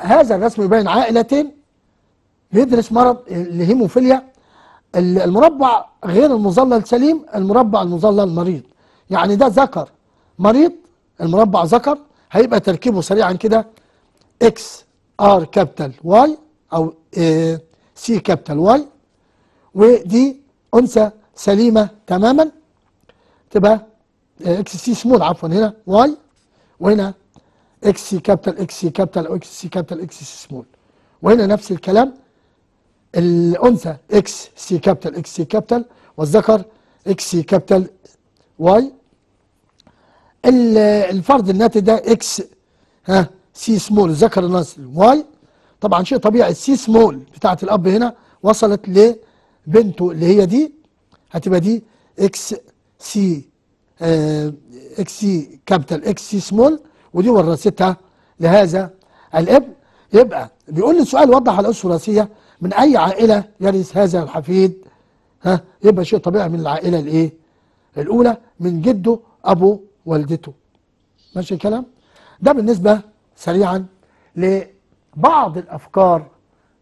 هذا الرسم يبين عائلتين بيدرس مرض الهيموفيليا المربع غير المظلل سليم المربع المظلل مريض يعني ده ذكر مريض المربع ذكر هيبقى تركيبه سريعا كده اكس ار كابيتال واي او سي كابيتال واي ودي انثى سليمه تماما تبقى اكس سي سمول عفوا هنا واي وهنا اكس سي كابيتال اكس سي كابيتال او اكس سي كابيتال اكس سي سمول وهنا نفس الكلام الانثى اكس سي كابيتال اكس سي كابيتال والذكر اكس سي كابيتال واي الفرد الناتج ده اكس ها سي سمول ذكر الناس واي طبعا شيء طبيعي السي سمول بتاعة الأب هنا وصلت لبنته اللي هي دي هتبقى دي اكس سي اه اكس سي كابيتال اكس سي سمول ودي ورثتها لهذا الابن يبقى بيقول لي السؤال وضح الأس الثلاثية من أي عائلة يرث هذا الحفيد ها يبقى شيء طبيعي من العائلة الإيه؟ الأولى من جده أبو والدته ماشي الكلام؟ ده بالنسبة سريعا لبعض الأفكار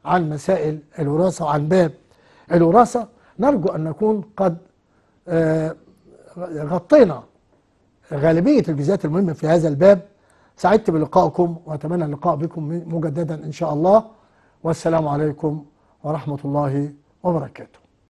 عن مسائل الوراثة وعن باب الوراثة نرجو أن نكون قد آه، غطينا غالبية الجزئيات المهمة في هذا الباب سعدت بلقائكم وأتمنى اللقاء بكم مجددا إن شاء الله والسلام عليكم ورحمة الله وبركاته